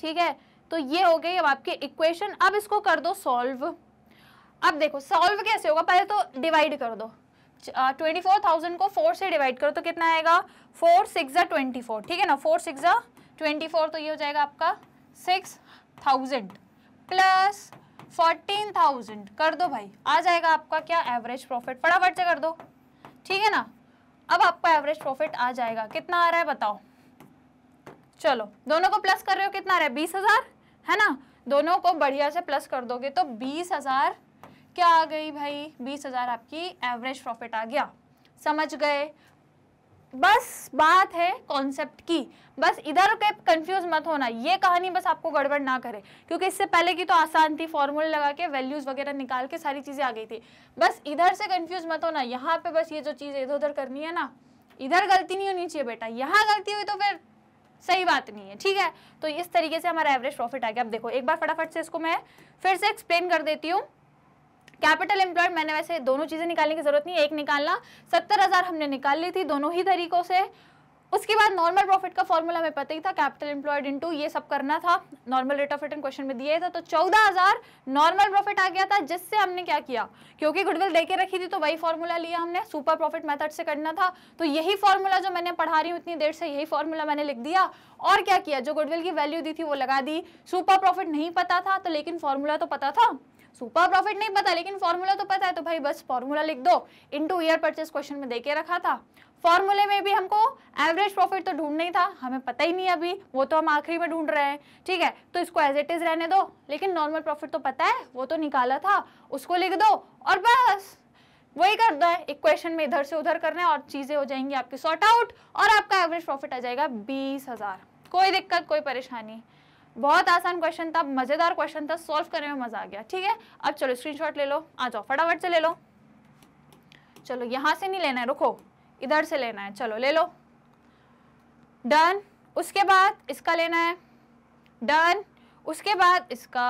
ठीक है तो ये हो गई अब आपकी इक्वेशन अब इसको कर दो सॉल्व अब देखो सॉल्व कैसे होगा पहले तो डिवाइड कर दो ट्वेंटी फोर थाउजेंड को फोर से डिवाइड करो तो कितना आएगा फोर सिक्स ज़ा ट्वेंटी फोर ठीक है ना फोर सिक्स ज़ा ट्वेंटी फोर तो ये हो जाएगा आपका six thousand plus fourteen thousand कर दो भाई आ जाएगा आपका क्या एवरेज प्रॉफिट फटाफट से कर दो ठीक है ना अब आपका एवरेज प्रॉफिट आ जाएगा कितना आ रहा है बताओ चलो दोनों को प्लस कर रहे हो कितना आ रहा है बीस हज़ार है ना दोनों को बढ़िया से प्लस कर दोगे तो बीस हज़ार क्या आ गई भाई बीस हज़ार आपकी एवरेज प्रॉफिट आ गया समझ गए बस बात है कॉन्सेप्ट की बस इधर के कंफ्यूज मत होना ये कहानी बस आपको गड़बड़ ना करे क्योंकि इससे पहले की तो आसान थी फॉर्मूले लगा के वैल्यूज़ वगैरह निकाल के सारी चीज़ें आ गई थी बस इधर से कंफ्यूज मत होना यहाँ पे बस ये जो चीज़ इधर उधर करनी है ना इधर गलती नहीं होनी चाहिए बेटा यहाँ गलती हुई तो फिर सही बात नहीं है ठीक है तो इस तरीके से हमारा एवरेज प्रॉफिट आ गया अब देखो एक बार फटाफट से इसको मैं फिर से एक्सप्लेन कर देती हूँ कैपिटल एम्प्लॉयड मैंने वैसे दोनों चीज़ें निकालने की ज़रूरत नहीं एक निकालना सत्तर हज़ार हमने निकाल ली थी दोनों ही तरीक़ों से उसके बाद नॉर्मल प्रॉफिट का फॉर्मूला हमें पता ही था कैपिटल एम्प्लॉयड इनटू ये सब करना था normal rate of return question में दिया था तो चौदह हजार नॉर्मल प्रॉफिट आ गया था जिससे हमने क्या किया क्योंकि गुडविल देके रखी थी तो वही फॉर्मूला लिया हमने सुपर प्रॉफिट मेथड से करना था तो यही फॉर्मूला जो मैंने पढ़ा रही हूँ इतनी देर से यही फॉर्मूला मैंने लिख दिया और क्या किया जो गुडविल की वैल्यू दी थी वो लगा दी सुपर प्रॉफिट नहीं पता था तो लेकिन फॉर्मूला तो पता था सुपर प्रॉफिट नहीं पता लेकिन फॉर्मूला तो पता है तो भाई बस फॉर्मूला लिख दो टू ईयर परचेस क्वेश्चन में देके रखा था फॉर्मूले में भी हमको एवरेज प्रॉफिट तो ढूंढना ही था हमें पता ही नहीं अभी वो तो हम आखिरी में ढूंढ रहे हैं ठीक है तो इसको एज इट इज रहने दो लेकिन नॉर्मल प्रॉफिट तो पता है वो तो निकाला था उसको लिख दो और बस वही कर दो इक्वेशन एक क्वेश्चन में इधर से उधर करने और चीज़ें हो जाएंगी आपकी सॉर्ट आउट और आपका एवरेज प्रॉफिट आ जाएगा बीस हज़ार कोई दिक्कत कोई परेशानी बहुत आसान क्वेश्चन था मजेदार क्वेश्चन था सॉल्व करने में मजा आ गया ठीक है अब चलो स्क्रीनशॉट ले लो आ जाओ फटाफट से ले लो चलो यहां से नहीं लेना है रुको इधर से लेना है चलो ले लो डन उसके बाद इसका लेना है डन उसके बाद इसका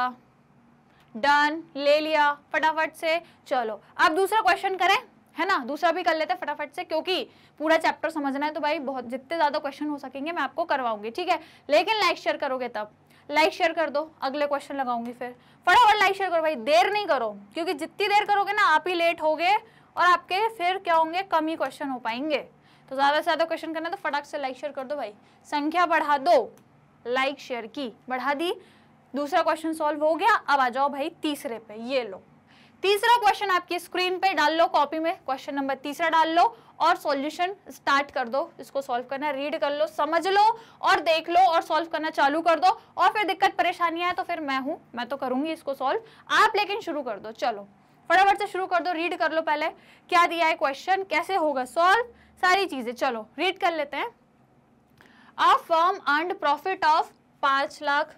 डन ले लिया फटाफट से चलो अब दूसरा क्वेश्चन करें है ना दूसरा भी कर लेते हैं फटाफट से क्योंकि पूरा चैप्टर समझना है तो भाई बहुत जितने ज़्यादा क्वेश्चन हो सकेंगे मैं आपको करवाऊंगी ठीक है लेकिन लाइक शेयर करोगे तब लाइक शेयर कर दो अगले क्वेश्चन लगाऊंगी फिर फटाफट लाइक शेयर करो भाई देर नहीं करो क्योंकि जितनी देर करोगे ना आप ही लेट होगे और आपके फिर क्या होंगे कम ही क्वेश्चन हो पाएंगे तो ज़्यादा से ज़्यादा क्वेश्चन करना तो फटाक से लाइक शेयर कर दो भाई संख्या बढ़ा दो लाइक शेयर की बढ़ा दी दूसरा क्वेश्चन सॉल्व हो गया अब आ जाओ भाई तीसरे पे ये लो तीसरा क्वेश्चन आपकी स्क्रीन पे डाल लो कॉपी में क्वेश्चन नंबर तीसरा डाल लो और सॉल्यूशन स्टार्ट कर दो इसको सॉल्व करना रीड कर लो समझ लो और देख लो और सॉल्व करना चालू कर दो और फिर दिक्कत परेशानी है तो फिर मैं हूँ मैं तो करूँगी इसको सॉल्व आप लेकिन शुरू कर दो चलो फटाफट से शुरू कर दो रीड कर लो पहले क्या दिया है क्वेश्चन कैसे होगा सॉल्व सारी चीज़ें चलो रीड कर लेते हैं a firm earn profit of पांच लाख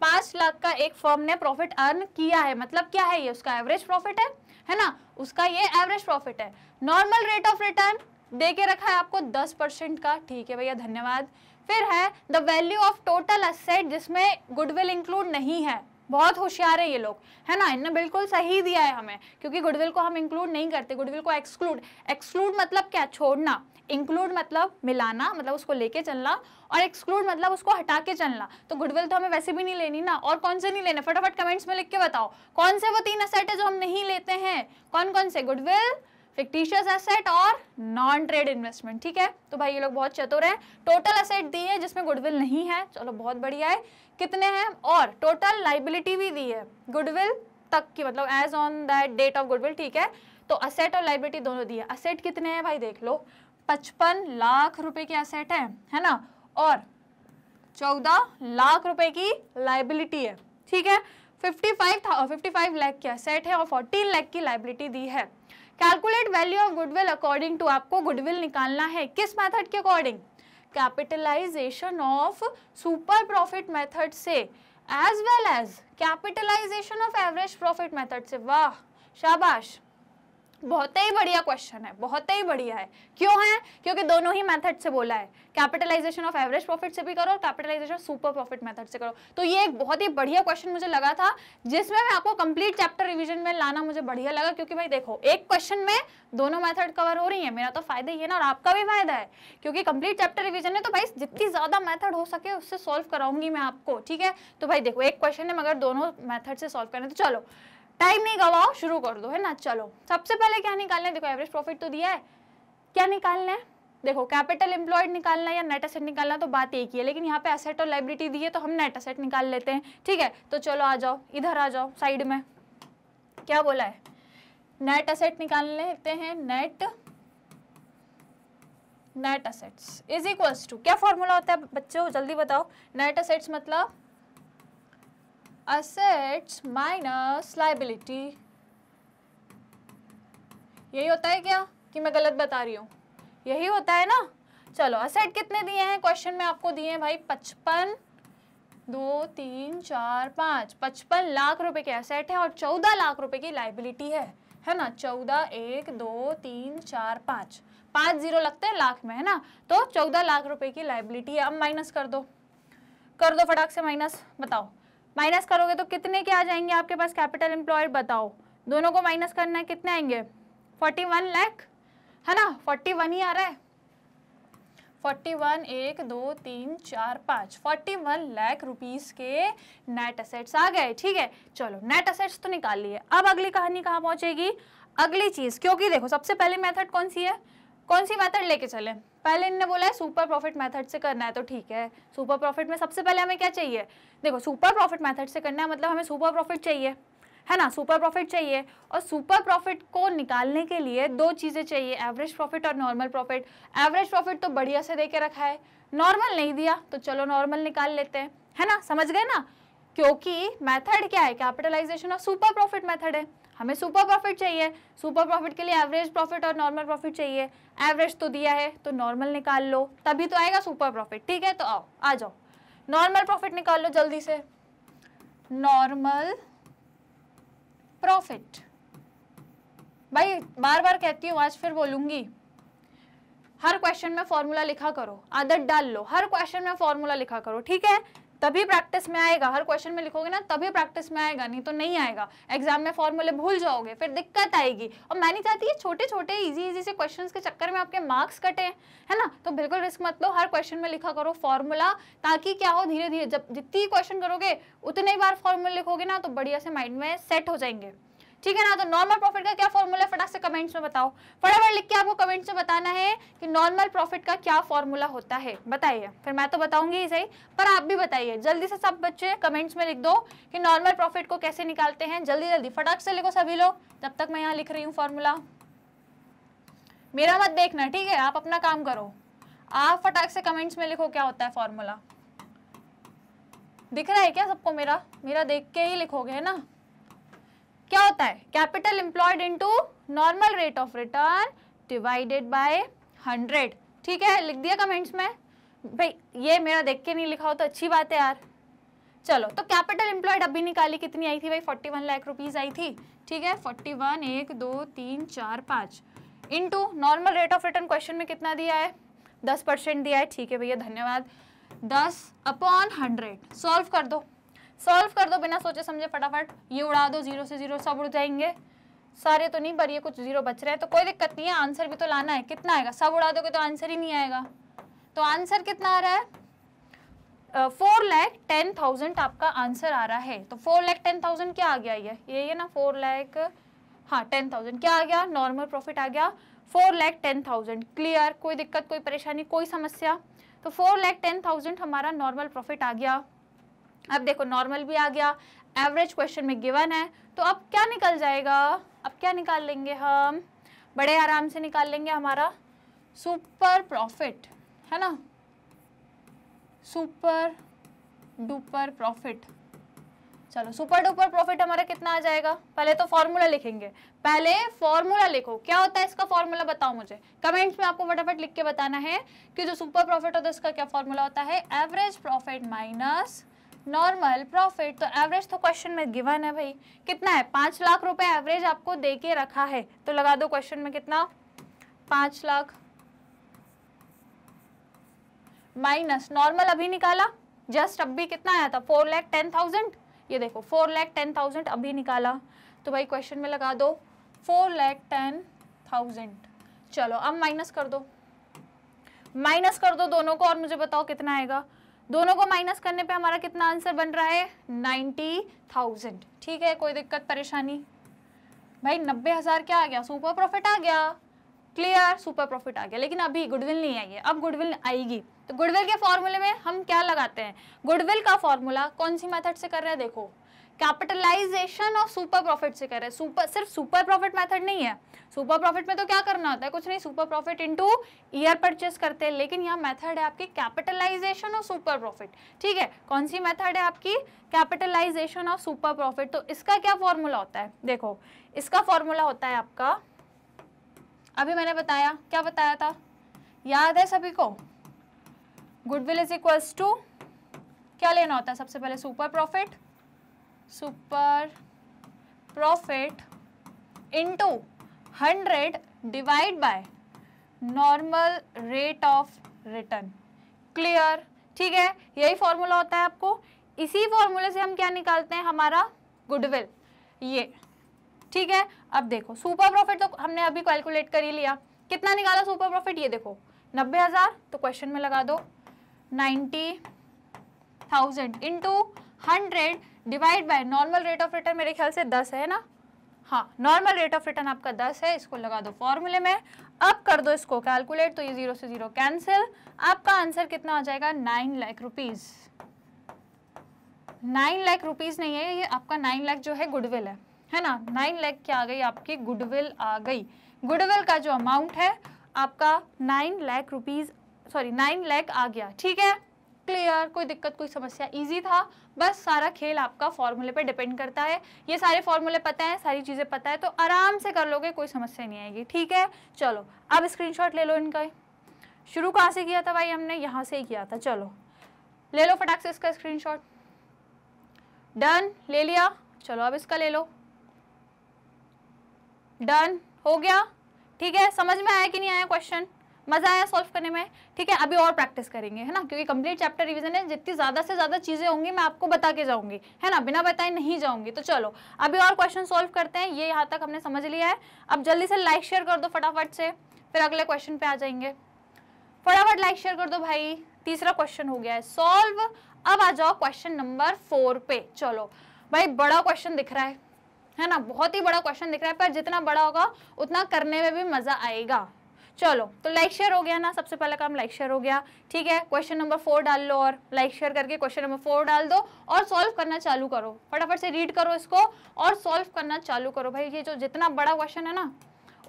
पांच लाख का एक फर्म ने प्रॉफिट अर्न किया है मतलब क्या है ये उसका एवरेज प्रॉफिट है है ना उसका ये एवरेज प्रॉफिट है नॉर्मल रेट ऑफ रिटर्न दे के रखा है आपको 10 परसेंट का ठीक है भैया धन्यवाद फिर है the value of total asset जिसमें गुडविल इंक्लूड नहीं है बहुत होशियार है ये लोग है ना इन्हें बिल्कुल सही दिया है हमें क्योंकि गुडविल को हम इंक्लूड नहीं करते गुडविल को एक्सक्लूड एक्सक्लूड मतलब क्या छोड़ना इंक्लूड मतलब मिलाना मतलब उसको लेके चलना और एक्सक्लूड मतलब उसको हटा के चलना तो गुडविल तो हमें वैसे भी नहीं लेनी ना और कौन से नहीं लेने फटाफट कमेंट्स में लिख के बताओ कौन से वो तीन असेट है जो हम नहीं लेते हैं कौन कौन से गुडविल फिक्टिशियस एसेट और नॉन ट्रेड इन्वेस्टमेंट ठीक है तो भाई ये लोग बहुत चतुर हैं टोटल असेट दी है जिसमें गुडविल नहीं है चलो बहुत बढ़िया है कितने हैं और टोटल लाइबिलिटी भी दी है गुडविल तक की मतलब as on that date of goodwill ठीक है तो असेट और लाइबिलिटी दोनों दी है असेट कितने हैं भाई देख लो पचपन लाख रुपए के असेट है है ना और चौदह लाख रुपए की लाइबिलिटी है ठीक है fifty five fifty five lakh की असेट है और फोर्टीन लैख की लाइबिलिटी दी है calculate value of goodwill according to आपको गुडविल निकालना है किस मेथड के according capitalization of super profit method से as well as capitalization of average profit method से वाह शाबाश बहुत ही बढ़िया क्वेश्चन है बहुत ही बढ़िया है क्यों है क्योंकि दोनों ही मेथड से बोला है कैपिटलाइजेशन ऑफ एवरेज प्रॉफिट से भी करो और कैपिटलाइजेशन सुपर प्रॉफिट मेथड से करो तो ये एक बहुत ही बढ़िया क्वेश्चन मुझे लगा था जिसमें मैं आपको कंप्लीट चैप्टर रिविजन में लाना मुझे बढ़िया लगा क्योंकि भाई देखो एक क्वेश्चन में दोनों मेथड कवर हो रही है मेरा तो फायदा ही है ना और आपका भी फायदा है क्योंकि कंप्लीट चैप्टर रिविजन है तो भाई जितनी ज्यादा मैथड हो सके उससे सोल्व कराऊंगी मैं आपको ठीक है तो भाई देखो एक क्वेश्चन है मगर दोनों मैथड से सोल्व करना तो चलो टाइम नहीं गवाओ शुरू कर दो है ना चलो सबसे पहले क्या निकालना है देखो एवरेज प्रॉफिट तो दिया है क्या निकालना है देखो कैपिटल एम्प्लॉयड निकालना या नेट असेट निकालना तो बात एक ही है लेकिन यहाँ पे एसेट और लाइब्रिटी दी है तो हम नेट असेट निकाल लेते हैं ठीक है तो चलो आ जाओ इधर आ जाओ साइड में क्या बोला है नेट असेट निकाल लेते हैं net net assets is equals to क्या फॉर्मूला होता है बच्चों जल्दी बताओ नेट असेट्स मतलब असेट्स माइनस लाइबिलिटी यही होता है क्या कि मैं गलत बता रही हूँ यही होता है ना चलो असेट कितने दिए हैं क्वेश्चन में आपको दिए हैं भाई पचपन दो तीन चार पाँच पचपन लाख रुपए के असेट है और चौदह लाख रुपए की लाइबिलिटी है है ना चौदह एक दो तीन चार पाँच पाँच जीरो लगते हैं लाख में है ना तो चौदह लाख रुपए की लाइबिलिटी है अब माइनस कर दो कर दो फटाक से माइनस बताओ माइनस करोगे तो कितने के आ जाएंगे आपके पास कैपिटल एम्प्लॉयड बताओ दोनों को माइनस करना है कितने आएंगे फोर्टी वन लैख है ना फोर्टी वन ही आ रहा है फोर्टी वन एक दो तीन चार पाँच फोर्टी वन लैख रुपीज़ के नेट असेट्स आ गए ठीक है चलो नेट असेट्स तो निकाल लिए अब अगली कहानी कहाँ पहुँचेगी अगली चीज़ क्योंकि देखो सबसे पहले मेथड कौन सी है कौन सी मेथड लेके चले पहले इनने बोला है सुपर प्रॉफिट मेथड से करना है तो ठीक है सुपर प्रॉफिट में सबसे पहले हमें क्या चाहिए देखो सुपर प्रॉफिट मेथड से करना है मतलब हमें सुपर प्रॉफिट चाहिए है ना सुपर प्रॉफिट चाहिए और सुपर प्रॉफिट को निकालने के लिए हम्म। दो चीज़ें चाहिए एवरेज प्रॉफिट और नॉर्मल प्रॉफिट एवरेज प्रॉफिट तो बढ़िया से दे के रखा है नॉर्मल नहीं दिया तो चलो नॉर्मल निकाल लेते हैं है ना समझ गए ना क्योंकि मेथड क्या है कैपिटलाइजेशन और सुपर प्रॉफिट मेथड है हमें सुपर प्रॉफिट चाहिए सुपर प्रॉफिट के लिए एवरेज प्रॉफिट और नॉर्मल प्रॉफिट चाहिए एवरेज तो दिया है तो नॉर्मल निकाल लो तभी तो आएगा सुपर प्रॉफिट ठीक है तो आओ आ जाओ नॉर्मल प्रॉफिट निकाल लो जल्दी से नॉर्मल प्रॉफिट भाई बार बार कहती हूँ आज फिर बोलूंगी हर क्वेश्चन में फॉर्मूला लिखा करो आदत डाल लो हर क्वेश्चन में फॉर्मूला लिखा करो ठीक है तभी प्रैक्टिस में आएगा हर क्वेश्चन में लिखोगे ना तभी प्रैक्टिस में आएगा नहीं तो नहीं आएगा एग्जाम में फॉर्मूले भूल जाओगे फिर दिक्कत आएगी और मैं नहीं चाहती ये छोटे छोटे इजी इजी से क्वेश्चन के चक्कर में आपके मार्क्स कटे है ना तो बिल्कुल रिस्क मत लो हर क्वेश्चन में लिखा करो फॉर्मूला ताकि क्या हो धीरे धीरे जब जितनी क्वेश्चन करोगे उतने बार फॉर्मूला लिखोगे ना तो बढ़िया से माइंड में सेट हो जाएंगे ठीक है ना तो नॉर्मल प्रॉफिट का क्या फॉर्मूला फटाक से कमेंट्स में बताओ फटाफट लिख के आपको कमेंट्स में बताना है कि नॉर्मल प्रॉफिट का क्या फॉर्मूला होता है बताइए फिर मैं तो बताऊंगी ही सही पर आप भी बताइए जल्दी से सब बच्चे कमेंट्स में लिख दो कि नॉर्मल प्रॉफिट को कैसे निकालते हैं जल्दी जल्दी फटाक से लिखो सभी लोग तब तक मैं यहाँ लिख रही हूँ फॉर्मूला मेरा मत देखना ठीक है आप अपना काम करो आप फटाक से कमेंट्स में लिखो क्या होता है फॉर्मूला दिख रहा है क्या सबको मेरा मेरा देख के ही लिखोगे है ना क्या होता है capital employed into normal rate of return divided by hundred ठीक है लिख दिया कमेंट्स में भाई ये मेरा देख के नहीं लिखा हो तो अच्छी बात है यार चलो तो कैपिटल एम्प्लॉयड अभी निकाली कितनी आई थी भाई फोर्टी वन लाख रुपीज़ आई थी ठीक है फोर्टी वन एक दो तीन चार पाँच into normal rate of return question में कितना दिया है दस परसेंट दिया है ठीक है भैया धन्यवाद दस अपॉन हंड्रेड सॉल्व कर दो सॉल्व कर दो बिना सोचे समझे फटाफट ये उड़ा दो जीरो से जीरो सब उड़ जाएंगे सारे तो नहीं पर ये कुछ जीरो बच रहे हैं तो कोई दिक्कत नहीं है आंसर भी तो लाना है कितना आएगा सब उड़ा दोगे तो आंसर ही नहीं आएगा तो आंसर कितना आ रहा है फोर लैख टेन थाउजेंड आपका आंसर आ रहा है तो फोर लैख टेन थाउजेंड क्या आ गया ये ये है ना फोर लैख हाँ टेन थाउजेंड क्या आ गया नॉर्मल प्रॉफिट आ गया four lakh ten thousand clear कोई दिक्कत कोई परेशानी कोई समस्या तो फोर लैख टेन थाउजेंड हमारा नॉर्मल प्रॉफिट आ गया अब देखो नॉर्मल भी आ गया एवरेज क्वेश्चन में गिवन है तो अब क्या निकल जाएगा अब क्या निकाल लेंगे हम बड़े आराम से निकाल लेंगे हमारा सुपर प्रॉफिट है ना सुपर डुपर प्रॉफिट चलो सुपर डुपर प्रॉफिट हमारा कितना आ जाएगा पहले तो फॉर्मूला लिखेंगे पहले फॉर्मूला लिखो क्या होता है इसका फॉर्मूला बताओ मुझे कमेंट्स में आपको फटाफट लिख के बताना है कि जो सुपर प्रॉफिट होता है उसका क्या फॉर्मूला होता है average profit minus normal profit तो एवरेज तो क्वेश्चन में गिवन है भाई कितना है पाँच लाख रुपए एवरेज आपको दे के रखा है तो लगा दो क्वेश्चन में कितना पाँच लाख माइनस नॉर्मल अभी निकाला जस्ट अभी कितना आया था फोर लैख टेन थाउजेंड ये देखो फोर लैख टेन थाउजेंड अभी निकाला तो भाई क्वेश्चन में लगा दो फोर लैख टेन थाउजेंड चलो अब माइनस कर दो माइनस कर दो दोनों को और मुझे बताओ कितना आएगा दोनों को माइनस करने पे हमारा कितना आंसर बन रहा है नाइन्टी थाउजेंड ठीक है कोई दिक्कत परेशानी भाई नब्बे हज़ार क्या आ गया सुपर प्रॉफिट आ गया क्लियर सुपर प्रॉफिट आ गया लेकिन अभी गुडविल नहीं आई है अब गुडविल आएगी तो गुडविल के फॉर्मूले में हम क्या लगाते हैं गुडविल का फॉर्मूला कौन सी मेथड से कर रहे हैं देखो कैपिटलाइजेशन ऑफ सुपर प्रॉफिट से कर रहे हैं सुपर सिर्फ सुपर प्रॉफिट मेथड नहीं है सुपर प्रॉफिट में तो क्या करना होता है कुछ नहीं super profit into year purchase करते हैं लेकिन यहाँ मेथड है आपकी कैपिटलाइजेशन ऑफ सुपर प्रॉफिट ठीक है कौन सी मेथड है आपकी कैपिटलाइजेशन ऑफ सुपर प्रॉफिट तो इसका क्या फॉर्मूला होता है देखो इसका फॉर्मूला होता है आपका अभी मैंने बताया क्या बताया था याद है सभी को गुडविल इज इक्वल्स टू क्या लेना होता है सबसे पहले super profit super profit into 100 divide by normal rate of return clear ठीक है यही फॉर्मूला होता है आपको इसी फॉर्मूले से हम क्या निकालते हैं हमारा गुडविल ये ठीक है अब देखो सुपर प्रॉफिट तो हमने अभी कैलकुलेट कर ही लिया कितना निकाला सुपर प्रॉफिट ये देखो नब्बे हज़ार तो क्वेश्चन में लगा दो ninety thousand into hundred divide by normal rate of return मेरे ख्याल से दस है ना हाँ नॉर्मल रेट ऑफ रिटर्न आपका दस है इसको लगा दो फॉर्मूले में अब कर दो इसको कैलकुलेट तो ये जीरो से जीरो कैंसिल आपका आंसर कितना आ जाएगा nine lakh rupees nine lakh rupees नहीं है ये आपका नाइन लाख जो है गुडविल है है ना नाइन लाख क्या आ गई आपकी गुडविल आ गई गुडविल का जो अमाउंट है आपका nine lakh rupees sorry nine lakh आ गया ठीक है क्लियर कोई दिक्कत कोई समस्या इजी था बस सारा खेल आपका फॉर्मूले पे डिपेंड करता है ये सारे फॉर्मूले पता है सारी चीज़ें पता है तो आराम से कर लोगे कोई समस्या नहीं आएगी ठीक है चलो अब स्क्रीनशॉट ले लो इनका शुरू कहाँ से किया था भाई हमने यहाँ से ही किया था चलो ले लो फटाक से इसका स्क्रीन डन ले लिया चलो अब इसका ले लो डन हो गया ठीक है समझ में आया कि नहीं आया क्वेश्चन मज़ा आया सॉल्व करने में ठीक है अभी और प्रैक्टिस करेंगे है ना क्योंकि कंप्लीट चैप्टर रिवीजन है जितनी ज़्यादा से ज़्यादा चीज़ें होंगी मैं आपको बता के जाऊंगी है ना बिना बताए नहीं जाऊंगी तो चलो अभी और क्वेश्चन सोल्व करते हैं ये यहाँ तक हमने समझ लिया है अब जल्दी से लाइक शेयर कर दो फटाफट से फिर अगले क्वेश्चन पे आ जाएंगे फटाफट लाइक शेयर कर दो भाई तीसरा क्वेश्चन हो गया है सॉल्व अब आ जाओ क्वेश्चन नंबर फोर पे चलो भाई बड़ा क्वेश्चन दिख रहा है है ना बहुत ही बड़ा क्वेश्चन दिख रहा है पर जितना बड़ा होगा उतना करने में भी मजा आएगा चलो तो लाइक शेयर हो गया ना सबसे पहला काम लाइक शेयर हो गया ठीक है क्वेश्चन नंबर फोर डाल लो और लाइक शेयर करके क्वेश्चन नंबर फोर डाल दो और सॉल्व करना चालू करो फटाफट से रीड करो इसको और सॉल्व करना चालू करो भाई ये जो जितना बड़ा क्वेश्चन है ना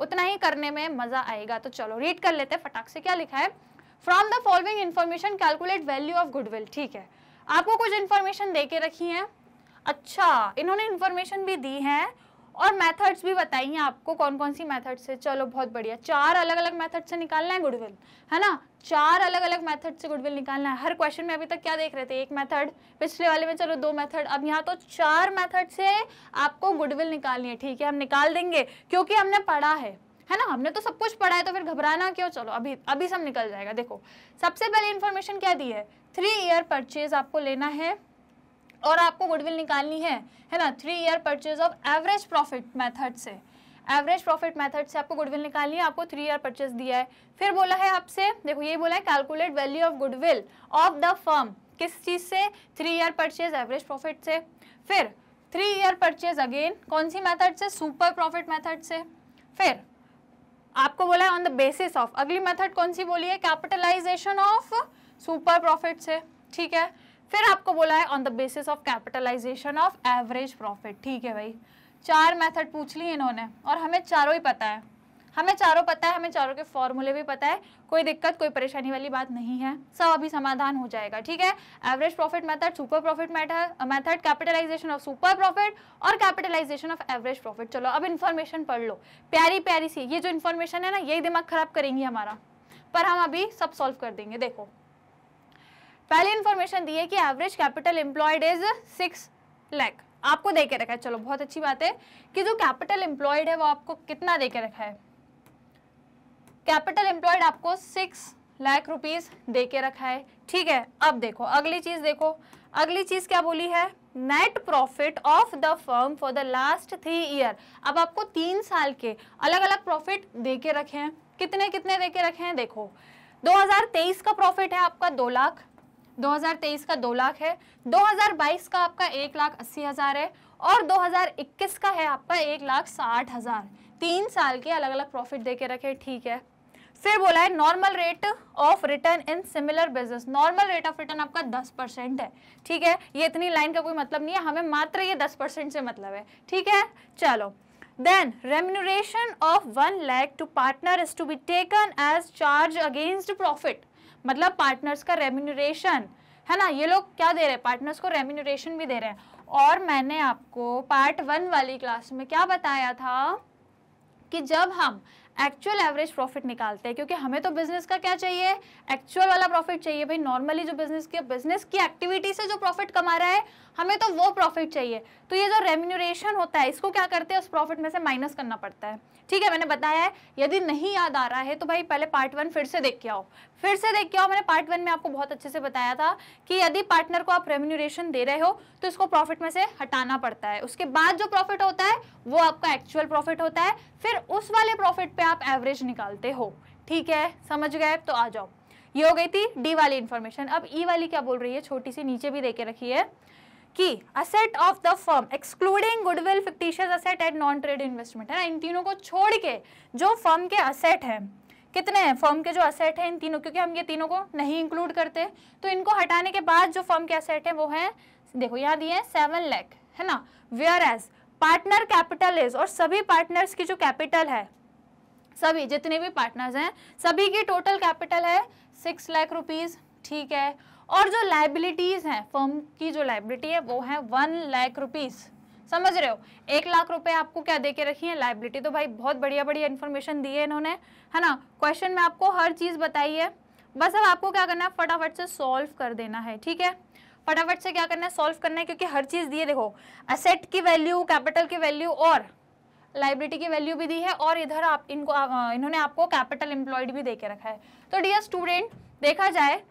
उतना ही करने में मजा आएगा तो चलो रीड कर लेते हैं फटाक से क्या लिखा है from the following information calculate value of goodwill ठीक है आपको कुछ इन्फॉर्मेशन दे के रखी है अच्छा इन्होंने इन्फॉर्मेशन भी दी है और मेथड्स भी बताइए आपको कौन कौन सी मेथड्स है चलो बहुत बढ़िया चार अलग अलग मेथड से निकालना है गुडविल है ना चार अलग अलग मेथड से गुडविल निकालना है हर क्वेश्चन में अभी तक क्या देख रहे थे एक मेथड पिछले वाले में चलो दो मेथड अब यहाँ तो चार मेथड से आपको गुडविल निकालनी है ठीक है हम निकाल देंगे क्योंकि हमने पढ़ा है है ना हमने तो सब कुछ पढ़ा है तो फिर घबराना क्यों चलो अभी अभी सब निकल जाएगा देखो सबसे पहले इन्फॉर्मेशन क्या दी है थ्री ईयर परचेज आपको लेना है और आपको गुडविल निकालनी है है ना three year purchase of average profit method से एवरेज प्रॉफिट मेथड से आपको गुडविल निकालनी है आपको थ्री ईयर परचेज दिया है फिर बोला है आपसे देखो ये बोला है calculate value of goodwill of the firm किस चीज़ से three year purchase average profit से फिर थ्री ईयर परचेज अगेन कौन सी मेथड से सुपर प्रॉफिट मेथड से फिर आपको बोला है ऑन द बेसिस ऑफ अगली मेथड कौन सी बोली है कैपिटलाइजेशन ऑफ सुपर प्रॉफिट से ठीक है फिर आपको बोला है on the basis of capitalisation of average profit ठीक है भाई चार मेथड पूछ ली इन्होंने और हमें चारों ही पता है हमें चारों पता है हमें चारों के फॉर्मूले भी पता है कोई दिक्कत कोई परेशानी वाली बात नहीं है सब अभी समाधान हो जाएगा ठीक है average profit method super profit method capitalisation of super profit और कैपिटलाइजेशन ऑफ एवरेज प्रॉफिट चलो अब इन्फॉर्मेशन पढ़ लो प्यारी प्यारी सी ये जो इन्फॉर्मेशन है ना यही दिमाग खराब करेंगी हमारा पर हम अभी सब सॉल्व कर देंगे देखो पहले इन्फॉर्मेशन दी है कि average capital employed is six lakh आपको दे के रखा है चलो बहुत अच्छी बात है कि जो कैपिटल एम्प्लॉयड है वो आपको कितना दे के रखा है कैपिटल एम्प्लॉयड आपको सिक्स लाख रुपीस दे के रखा है ठीक है अब देखो अगली चीज़ देखो अगली चीज़ क्या बोली है net profit of the firm for the last three year अब आपको तीन साल के अलग अलग प्रॉफिट दे के रखे हैं कितने कितने दे के रखे हैं देखो 2023 का प्रॉफिट है आपका दो लाख 2023 का दो लाख है 2022 का आपका एक लाख अस्सी हज़ार है और 2021 का है आपका एक लाख साठ हज़ार तीन साल के अलग अलग प्रॉफिट दे के रखे ठीक है फिर बोला है normal rate of return in similar business normal rate of return आपका 10 परसेंट है ठीक है ये इतनी लाइन का कोई मतलब नहीं है हमें मात्र ये 10 परसेंट से मतलब है ठीक है चलो then remuneration of one lakh to partner is to be taken as charge against profit मतलब पार्टनर्स का रेम्यूनरेशन है ना ये लोग क्या दे रहे हैं पार्टनर्स को रेम्यूनरेशन भी दे रहे हैं और मैंने आपको पार्ट वन वाली क्लास में क्या बताया था कि जब हम एक्चुअल एवरेज प्रॉफिट निकालते हैं क्योंकि हमें तो बिजनेस का क्या चाहिए एक्चुअल वाला प्रॉफिट चाहिए भाई नॉर्मली जो बिजनेस की बिजनेस की एक्टिविटी से जो प्रॉफिट कमा रहा है हमें तो वो प्रॉफिट चाहिए तो ये जो रेम्यूनरेशन होता है इसको क्या करते हैं उस प्रॉफिट में से माइनस करना पड़ता है ठीक है मैंने बताया है यदि नहीं याद आ रहा है तो भाई पहले पार्ट वन फिर से देख के आओ फिर से देख के आओ मैंने पार्ट वन में आपको बहुत अच्छे से बताया था कि यदि पार्टनर को आप रेम्यूनरेशन दे रहे हो तो इसको प्रॉफिट में से हटाना पड़ता है उसके बाद जो प्रॉफिट होता है वो आपका एक्चुअल प्रॉफिट होता है फिर उस वाले प्रॉफिट पे आप एवरेज निकालते हो ठीक है समझ गए तो आ जाओ ये हो गई थी डी वाली इंफॉर्मेशन अब ई e वाली क्या बोल रही है छोटी सी नीचे भी देके रखी है कि asset of the firm excluding goodwill fictitious asset and non trade investment है ना इन तीनों को छोड़ के जो फर्म के असेट हैं कितने हैं फर्म के जो असेट हैं इन तीनों क्योंकि हम ये तीनों को नहीं इंक्लूड करते तो इनको हटाने के बाद जो फर्म के असेट हैं वो हैं देखो यहाँ दिए हैं सेवन लैख है ना whereas partner capital is और सभी पार्टनर्स की जो कैपिटल है सभी जितने भी पार्टनर्स हैं सभी की टोटल कैपिटल है सिक्स लाख रुपीज़ ठीक है और जो लाइबिलिटीज़ हैं फर्म की जो लाइबिलिटी है वो है वन लाख रुपीज़ समझ रहे हो एक लाख रुपए आपको क्या दे के रखी है लाइबिलिटी तो भाई बहुत बढ़िया बढ़िया इन्फॉर्मेशन दी है इन्होंने है ना क्वेश्चन में आपको हर चीज़ बताई है बस अब आपको क्या करना है फटाफट से सॉल्व कर देना है ठीक है फटाफट से क्या करना है सॉल्व करना है क्योंकि हर चीज़ दिए देखो असेट की वैल्यू कैपिटल की वैल्यू और लाइब्रेटी की वैल्यू भी दी है और इधर आप इनको इन्होंने आपको कैपिटल एम्प्लॉयड भी दे के रखा है तो डियर स्टूडेंट देखा जाए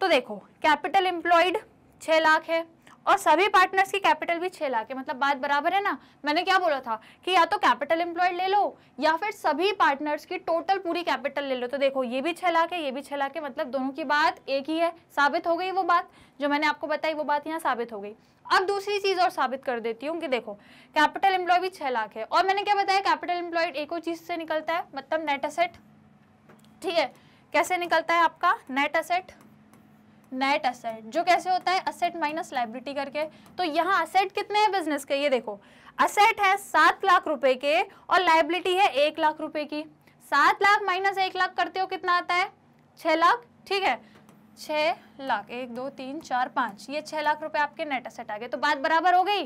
तो देखो कैपिटल एम्प्लॉयड छः लाख है और सभी पार्टनर्स की कैपिटल भी छः लाख है मतलब बात बराबर है ना मैंने क्या बोला था कि या तो कैपिटल एम्प्लॉयड ले लो या फिर सभी पार्टनर्स की टोटल पूरी कैपिटल ले लो तो देखो ये भी छः लाख है ये भी छः लाख है मतलब दोनों की बात एक ही है साबित हो गई वो बात जो मैंने आपको बताई वो बात यहाँ साबित हो गई अब दूसरी चीज़ और साबित कर देती हूँ कि देखो कैपिटल एम्प्लॉय भी छह लाख है और मैंने क्या बताया कैपिटल एम्प्लॉयड एक और चीज़ से निकलता है मतलब नेट असेट ठीक है कैसे निकलता है आपका नेट असेट नेट असेट जो कैसे होता है असेट माइनस लाइब्रिटी करके तो यहाँ असेट कितने हैं बिजनेस के ये देखो असेट है सात लाख रुपए के और लाइब्रिटी है एक लाख रुपए की सात लाख माइनस एक लाख करते हो कितना आता है छह लाख ठीक है छः लाख एक दो तीन चार पाँच ये छः लाख रुपए आपके नेट असेट आ गए तो बात बराबर हो गई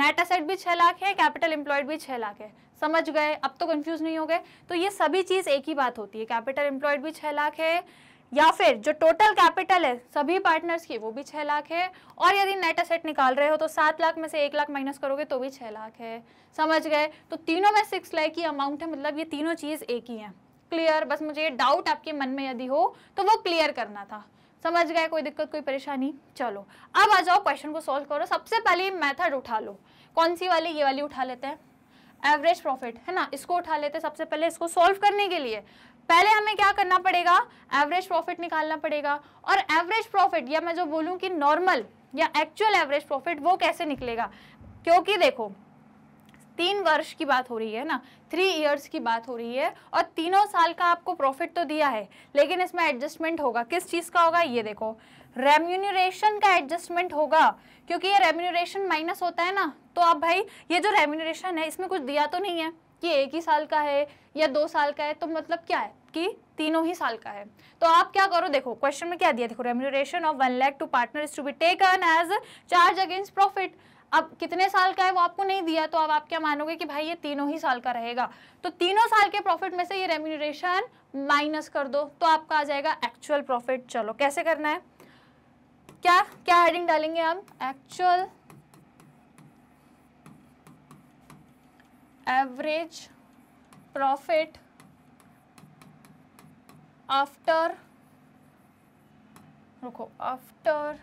नेट असेट भी छः लाख है कैपिटल एम्प्लॉयड भी छः लाख है समझ गए अब तो कंफ्यूज नहीं हो गए तो ये सभी चीज़ एक ही बात होती है कैपिटल एम्प्लॉयड भी छः लाख है या फिर जो टोटल कैपिटल है सभी पार्टनर्स की वो भी छः लाख है और यदि नेट असेट निकाल रहे हो तो सात लाख में से एक लाख माइनस करोगे तो भी छः लाख है समझ गए तो तीनों में सिक्स लाख की अमाउंट है मतलब ये तीनों चीज़ एक ही है क्लियर बस मुझे ये डाउट आपके मन में यदि हो तो वो क्लियर करना था समझ गए कोई दिक्कत कोई परेशानी चलो अब आ जाओ क्वेश्चन को सॉल्व करो सबसे पहले मेथड उठा लो कौन सी वाली ये वाली उठा लेते हैं एवरेज प्रॉफिट है ना इसको उठा लेते हैं सबसे पहले इसको सॉल्व करने के लिए पहले हमें क्या करना पड़ेगा एवरेज प्रॉफिट निकालना पड़ेगा और एवरेज प्रॉफिट या मैं जो बोलूँ कि नॉर्मल या एक्चुअल एवरेज प्रॉफिट वो कैसे निकलेगा क्योंकि देखो तीन वर्ष की बात हो रही है ना थ्री इयर्स की बात हो रही है और तीनों साल का आपको प्रॉफिट तो दिया है लेकिन इसमें एडजस्टमेंट होगा किस चीज़ का होगा ये देखो रेम्यूनरेशन का एडजस्टमेंट होगा क्योंकि ये रेम्यूनरेशन माइनस होता है ना तो आप भाई ये जो रेम्यूनरेशन है इसमें कुछ दिया तो नहीं है कि एक ही साल का है या दो साल का है तो मतलब क्या है कि तीनों ही साल का है तो आप क्या करो देखो क्वेश्चन में क्या दिया देखो remuneration of one lakh to partner is to be taken as charge against profit अब कितने साल का है वो आपको नहीं दिया तो अब आप क्या मानोगे कि भाई ये तीनों ही साल का रहेगा तो तीनों साल के प्रॉफिट में से ये रेम्यूनरेशन माइनस कर दो तो आपका आ जाएगा एक्चुअल प्रॉफिट चलो कैसे करना है क्या क्या हेडिंग डालेंगे हम एक्चुअल एवरेज प्रॉफिट आफ्टर रुको आफ्टर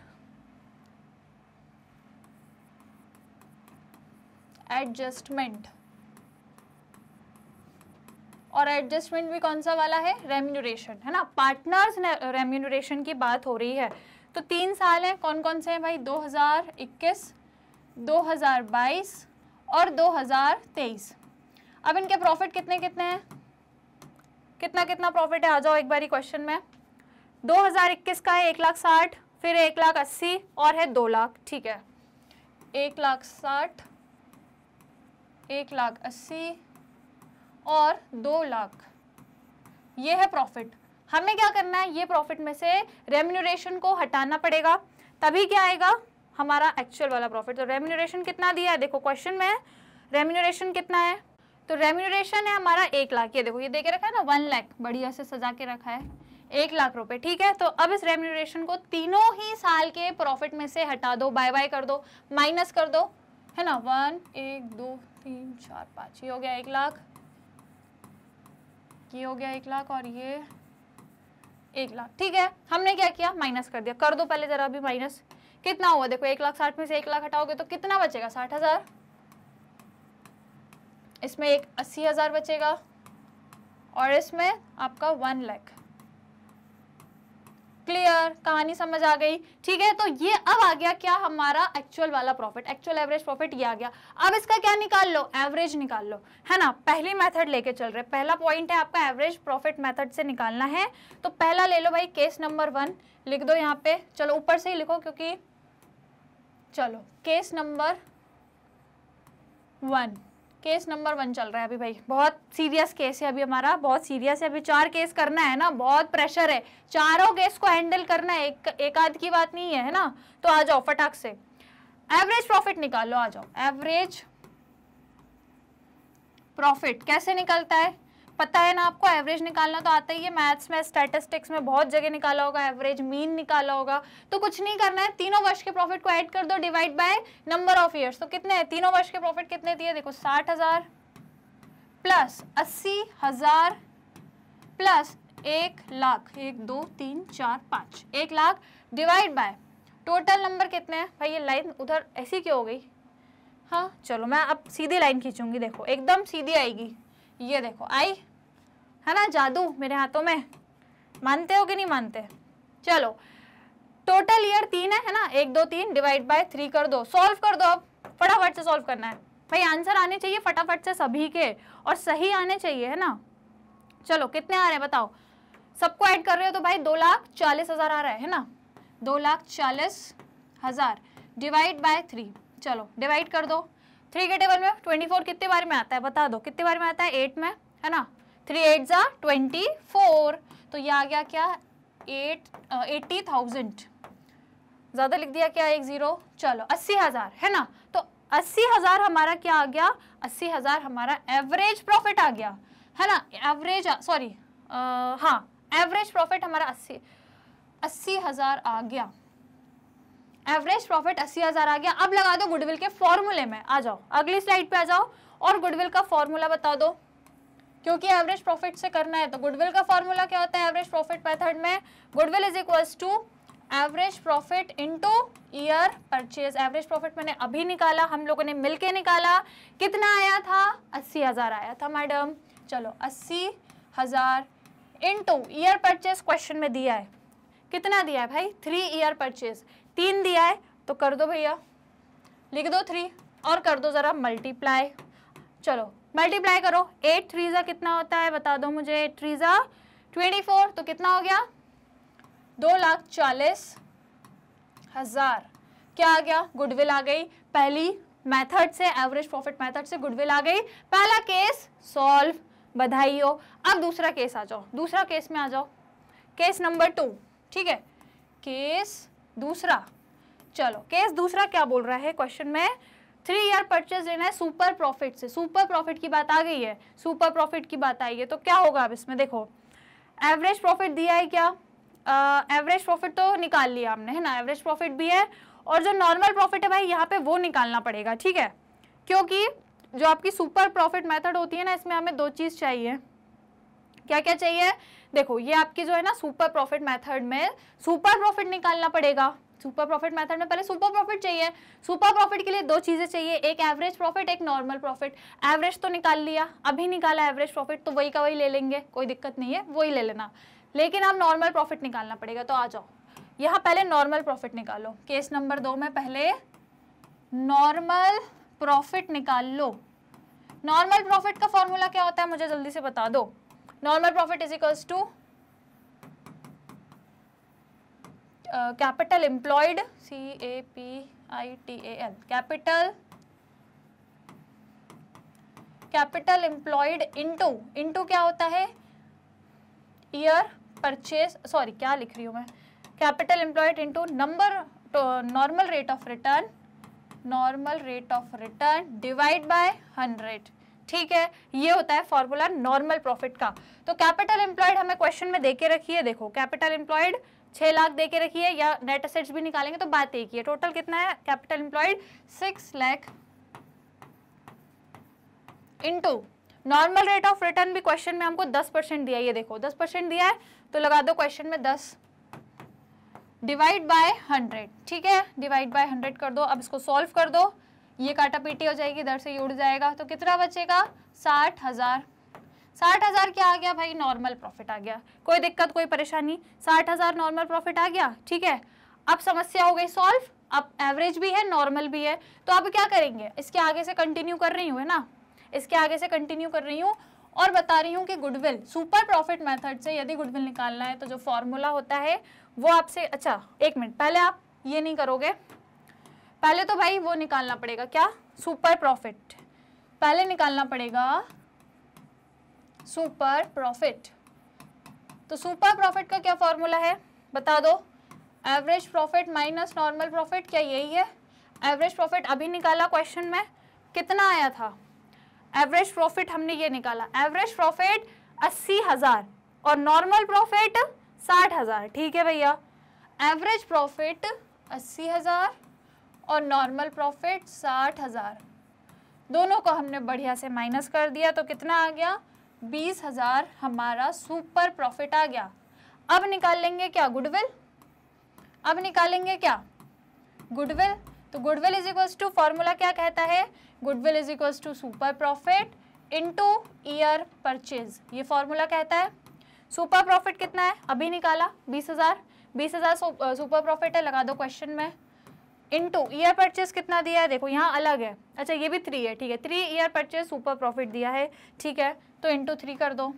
एडजस्टमेंट और एडजस्टमेंट भी कौन सा वाला है रेम्यूनरेशन है ना पार्टनर्स रेम्यूनरेशन की बात हो रही है तो तीन साल हैं कौन कौन से हैं भाई 2021, 2022 और 2023 अब इनके प्रॉफिट कितने कितने हैं कितना कितना प्रॉफिट है आ जाओ एक बारी क्वेश्चन में 2021 का है एक लाख साठ फिर एक लाख अस्सी और है दो लाख ठीक है एक लाख साठ एक लाख अस्सी और दो लाख ये है प्रॉफिट हमें क्या करना है ये प्रॉफिट में से रेम्यूनरेशन को हटाना पड़ेगा तभी क्या आएगा हमारा एक्चुअल वाला प्रॉफिट तो रेम्यूनरेशन कितना दिया है देखो क्वेश्चन में रेम्यूनरेशन कितना है तो रेम्यूनरेशन है हमारा एक लाख ये देखो ये दे के रखा है ना वन लाख बढ़िया से सजा के रखा है एक लाख रुपए ठीक है तो अब इस रेम्यूनरेशन को तीनों ही साल के प्रॉफिट में से हटा दो बाय बाय कर दो माइनस कर दो है ना वन एक दो तीन चार पाँच ये हो गया एक लाख ये हो गया एक लाख और ये एक लाख ठीक है हमने क्या किया माइनस कर दिया कर दो पहले जरा अभी माइनस कितना हुआ देखो एक लाख साठ में से एक लाख हटाओगे तो कितना बचेगा साठ हजार इसमें एक अस्सी हजार बचेगा और इसमें आपका वन लाख क्लियर कहानी समझ आ गई ठीक है तो ये अब आ गया क्या हमारा एक्चुअल वाला प्रॉफिट एक्चुअल एवरेज प्रॉफिट ये आ गया अब इसका क्या निकाल लो एवरेज निकाल लो है ना पहली मेथड लेके चल रहे पहला पॉइंट है आपका एवरेज प्रॉफिट मेथड से निकालना है तो पहला ले लो भाई केस नंबर वन लिख दो यहाँ पे चलो ऊपर से ही लिखो क्योंकि चलो case number one case number one चल रहा है अभी भाई बहुत सीरियस केस है अभी हमारा बहुत सीरियस है अभी चार केस करना है ना बहुत प्रेशर है चारों केस को हैंडल करना है एक एक आध की बात नहीं है ना तो आ जाओ फटाक से एवरेज प्रॉफिट निकाल लो आ जाओ एवरेज प्रॉफिट कैसे निकलता है पता है ना आपको एवरेज निकालना तो आता ही है मैथ्स में स्टैटिस्टिक्स में बहुत जगह निकाला होगा एवरेज मीन निकाला होगा तो कुछ नहीं करना है तीनों वर्ष के प्रॉफिट को ऐड कर दो divide by number of years तो कितने हैं तीनों वर्ष के प्रॉफिट कितने दिए देखो साठ हज़ार प्लस अस्सी हज़ार प्लस एक लाख एक दो तीन चार पाँच एक lakh divide by total number कितने हैं भाई ये लाइन उधर ऐसी क्यों हो गई हाँ चलो मैं अब सीधी लाइन खींचूंगी देखो एकदम सीधी आएगी ये देखो आई है ना जादू मेरे हाथों में मानते हो कि नहीं मानते चलो टोटल ईयर तीन है है ना एक दो तीन डिवाइड बाय थ्री कर दो सॉल्व कर दो अब फटाफट से सॉल्व करना है भाई आंसर आने चाहिए फटाफट से सभी के और सही आने चाहिए है ना चलो कितने आ रहे हैं बताओ सबको ऐड कर रहे हो तो भाई दो लाख चालीस हज़ार आ रहा है है ना दो लाख चालीस हज़ार डिवाइड बाय थ्री चलो डिवाइड कर दो थ्री के टेबल में ट्वेंटी फोर कितने बार में आता है बता दो कितने बार में आता है एट में है ना थ्री एट ज़ा ट्वेंटी फोर तो ये आ गया क्या एट एट्टी थाउजेंड ज़्यादा लिख दिया क्या एक ज़ीरो चलो अस्सी हज़ार है ना तो अस्सी हज़ार हमारा क्या आ गया अस्सी हज़ार हमारा एवरेज प्रॉफिट आ गया है ना एवरेज सॉरी uh, uh, हाँ एवरेज प्रॉफिट हमारा अस्सी अस्सी हज़ार आ गया एवरेज प्रॉफिट अस्सी हज़ार आ गया अब लगा दो गुडविल के फॉर्मूले में आ जाओ अगली स्लाइड पे आ जाओ और गुडविल का फॉर्मूला बता दो क्योंकि एवरेज प्रॉफिट से करना है तो गुडविल का फॉर्मूला क्या होता है एवरेज प्रॉफिट मेथड में goodwill is equals to average profit into year purchase average profit मैंने अभी निकाला हम लोगों ने मिलके निकाला कितना आया था अस्सी हज़ार आया था मैडम चलो अस्सी हज़ार इंटू ईयर परचेज क्वेश्चन में दिया है कितना दिया है भाई थ्री ईयर परचेज तीन दिया है तो कर दो भैया लिख दो थ्री और कर दो ज़रा मल्टीप्लाई चलो मल्टीप्लाई करो एट थ्रीजा कितना होता है बता दो मुझे एट थ्रीजा ट्वेंटी फोर तो कितना हो गया दो लाख चालीस हज़ार क्या आ गया गुडविल आ गई पहली मेथड से एवरेज प्रॉफिट मेथड से गुडविल आ गई पहला केस सॉल्व बधाई हो अब दूसरा केस आ जाओ दूसरा केस में आ जाओ केस नंबर टू ठीक है केस दूसरा चलो केस दूसरा क्या बोल रहा है क्वेश्चन में थ्री ईयर परचेज लेना है सुपर प्रॉफिट से सुपर प्रॉफिट की बात आ गई है सुपर प्रॉफिट की बात आई है तो क्या होगा अब इसमें देखो एवरेज प्रॉफिट दिया है क्या एवरेज uh, प्रॉफिट तो निकाल लिया हमने है ना एवरेज प्रॉफिट भी है और जो नॉर्मल प्रॉफिट है भाई यहाँ पे वो निकालना पड़ेगा ठीक है क्योंकि जो आपकी सुपर प्रॉफिट मेथड होती है ना इसमें हमें दो चीज़ चाहिए क्या क्या चाहिए देखो ये आपकी जो है ना सुपर प्रॉफिट मेथड में सुपर प्रॉफिट निकालना पड़ेगा सुपर प्रॉफिट मेथड में पहले सुपर प्रॉफिट चाहिए सुपर प्रॉफिट के लिए दो चीज़ें चाहिए एक एवरेज प्रॉफिट एक नॉर्मल प्रॉफिट एवरेज तो निकाल लिया अभी निकाला एवरेज प्रॉफिट तो वही का वही ले लेंगे कोई दिक्कत नहीं है वही ले लेना लेकिन अब नॉर्मल प्रॉफिट निकालना पड़ेगा तो आ जाओ यहाँ पहले नॉर्मल प्रॉफिट निकालो केस नंबर दो में पहले नॉर्मल प्रॉफिट निकाल लो नॉर्मल प्रॉफिट का फॉर्मूला क्या होता है मुझे जल्दी से बता दो normal profit is equals to capital employed C A P I T A L capital capital employed into into क्या होता है ईयर परचेज सॉरी क्या लिख रही हूँ मैं capital employed into number normal rate of return normal rate of return divide by hundred ठीक है ये होता है फॉर्मूला नॉर्मल प्रॉफिट का तो कैपिटल एम्प्लॉयड हमें क्वेश्चन में देके है देखो कैपिटल एम्प्लॉयड छह लाख दे के रखिए या नेट असेट्स भी निकालेंगे तो बात एक ही है टोटल कितना है capital employed six lakh into normal rate of return भी क्वेश्चन में हमको दस परसेंट दिया ये देखो दस परसेंट दिया है तो लगा दो क्वेश्चन में दस डिवाइड बाय हंड्रेड ठीक है डिवाइड बाय हंड्रेड कर दो अब इसको सॉल्व कर दो ये काटा पीटी हो जाएगी इधर से ये उड़ जाएगा तो कितना बचेगा साठ हज़ार साठ हज़ार क्या आ गया भाई नॉर्मल प्रॉफिट आ गया कोई दिक्कत कोई परेशानी साठ हज़ार नॉर्मल प्रॉफिट आ गया ठीक है अब समस्या हो गई सॉल्व अब एवरेज भी है नॉर्मल भी है तो अब क्या करेंगे इसके आगे से कंटिन्यू कर रही हूँ है ना इसके आगे से कंटिन्यू कर रही हूँ और बता रही हूँ कि गुडविल सुपर प्रॉफिट मेथड से यदि गुडविल निकालना है तो जो फॉर्मूला होता है वो आपसे अच्छा एक मिनट पहले आप ये नहीं करोगे पहले तो भाई वो निकालना पड़ेगा क्या सुपर प्रॉफिट पहले निकालना पड़ेगा सुपर प्रॉफिट तो सुपर प्रॉफिट का क्या फॉर्मूला है बता दो average profit minus normal profit क्या यही है एवरेज प्रॉफिट अभी निकाला क्वेश्चन में कितना आया था एवरेज प्रॉफिट हमने ये निकाला एवरेज प्रॉफिट अस्सी हज़ार और नॉर्मल प्रॉफिट साठ हज़ार ठीक है भैया एवरेज प्रॉफिट अस्सी हज़ार और नॉर्मल प्रॉफिट साठ हज़ार दोनों को हमने बढ़िया से माइनस कर दिया तो कितना आ गया बीस हजार हमारा सुपर प्रॉफिट आ गया अब निकाल लेंगे क्या गुडविल अब निकालेंगे क्या गुडविल तो goodwill is equals to formula क्या कहता है goodwill is equals to super profit into year purchase ये फॉर्मूला कहता है सुपर प्रॉफिट कितना है अभी निकाला बीस हजार बीस हजार सुपर प्रॉफिट है लगा दो क्वेश्चन में इनटू ईयर परचेस कितना दिया है देखो यहाँ अलग है अच्छा ये भी थ्री है ठीक है three year purchase super profit दिया है ठीक है तो इंटू थ्री कर दो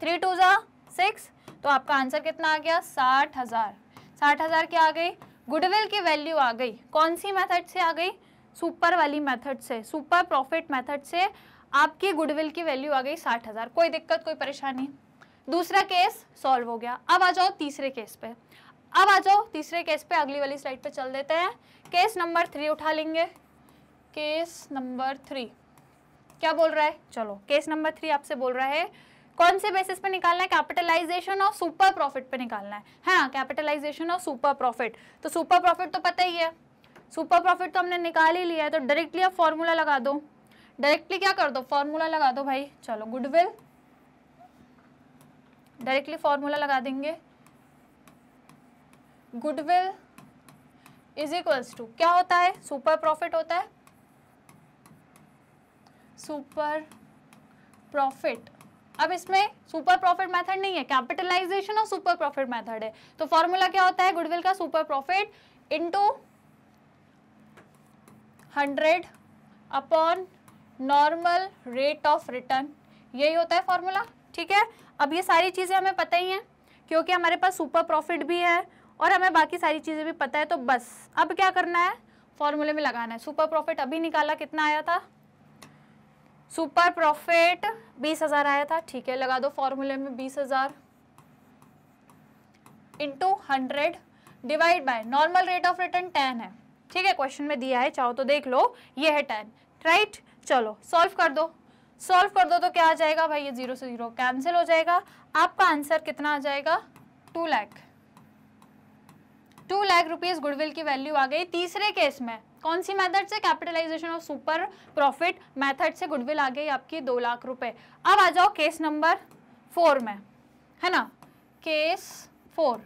थ्री टू ज़ा सिक्स तो आपका आंसर कितना आ गया साठ हज़ार साठ हज़ार क्या आ गई गुडविल की वैल्यू आ गई कौन सी मेथड से आ गई सुपर वाली मेथड से सुपर प्रॉफिट मेथड से आपकी गुडविल की वैल्यू आ गई साठ हज़ार कोई दिक्कत कोई परेशानी दूसरा केस सॉल्व हो गया अब आ जाओ तीसरे केस पे अब आ जाओ तीसरे केस पे अगली वाली स्लाइड पे चल देते हैं केस नंबर थ्री उठा लेंगे केस नंबर थ्री क्या बोल रहा है चलो केस नंबर थ्री आपसे बोल रहा है कौन से बेसिस पे निकालना है कैपिटलाइजेशन और सुपर प्रॉफिट पे निकालना है हाँ कैपिटलाइजेशन और सुपर प्रॉफिट तो सुपर प्रॉफिट तो पता ही है सुपर प्रॉफिट तो हमने निकाल ही लिया है तो डायरेक्टली आप फॉर्मूला लगा दो डायरेक्टली क्या कर दो फॉर्मूला लगा दो भाई चलो गुडविल डायरेक्टली फॉर्मूला लगा देंगे गुडविल इज इक्वल्स टू क्या होता है सुपर प्रॉफिट होता है सुपर प्रॉफिट अब इसमें सुपर प्रॉफिट मेथड नहीं है कैपिटलाइजेशन और सुपर प्रॉफिट मेथड है तो फॉर्मूला क्या होता है गुडविल का super profit into hundred upon normal rate of return यही होता है फॉर्मूला ठीक है अब ये सारी चीज़ें हमें पता ही हैं क्योंकि हमारे पास सुपर प्रॉफिट भी है और हमें बाकी सारी चीज़ें भी पता है तो बस अब क्या करना है फॉर्मूले में लगाना है सुपर प्रॉफिट अभी निकाला कितना आया था सुपर प्रॉफिट बीस हज़ार आया था ठीक है लगा दो फॉर्मूले में बीस हज़ार into hundred divide by normal rate of return ten है ठीक है क्वेश्चन में दिया है चाहो तो देख लो ये है टेन राइट चलो सॉल्व कर दो सॉल्व कर दो तो क्या आ जाएगा भाई ये जीरो से जीरो कैंसिल हो जाएगा आपका आंसर कितना आ जाएगा two lakh two lakh rupees goodwill की वैल्यू आ गई तीसरे केस में कौन सी मेथड से capitalisation of super profit method से गुडविल आ गई आपकी दो लाख रुपए अब आ जाओ केस नंबर फोर में है ना केस फोर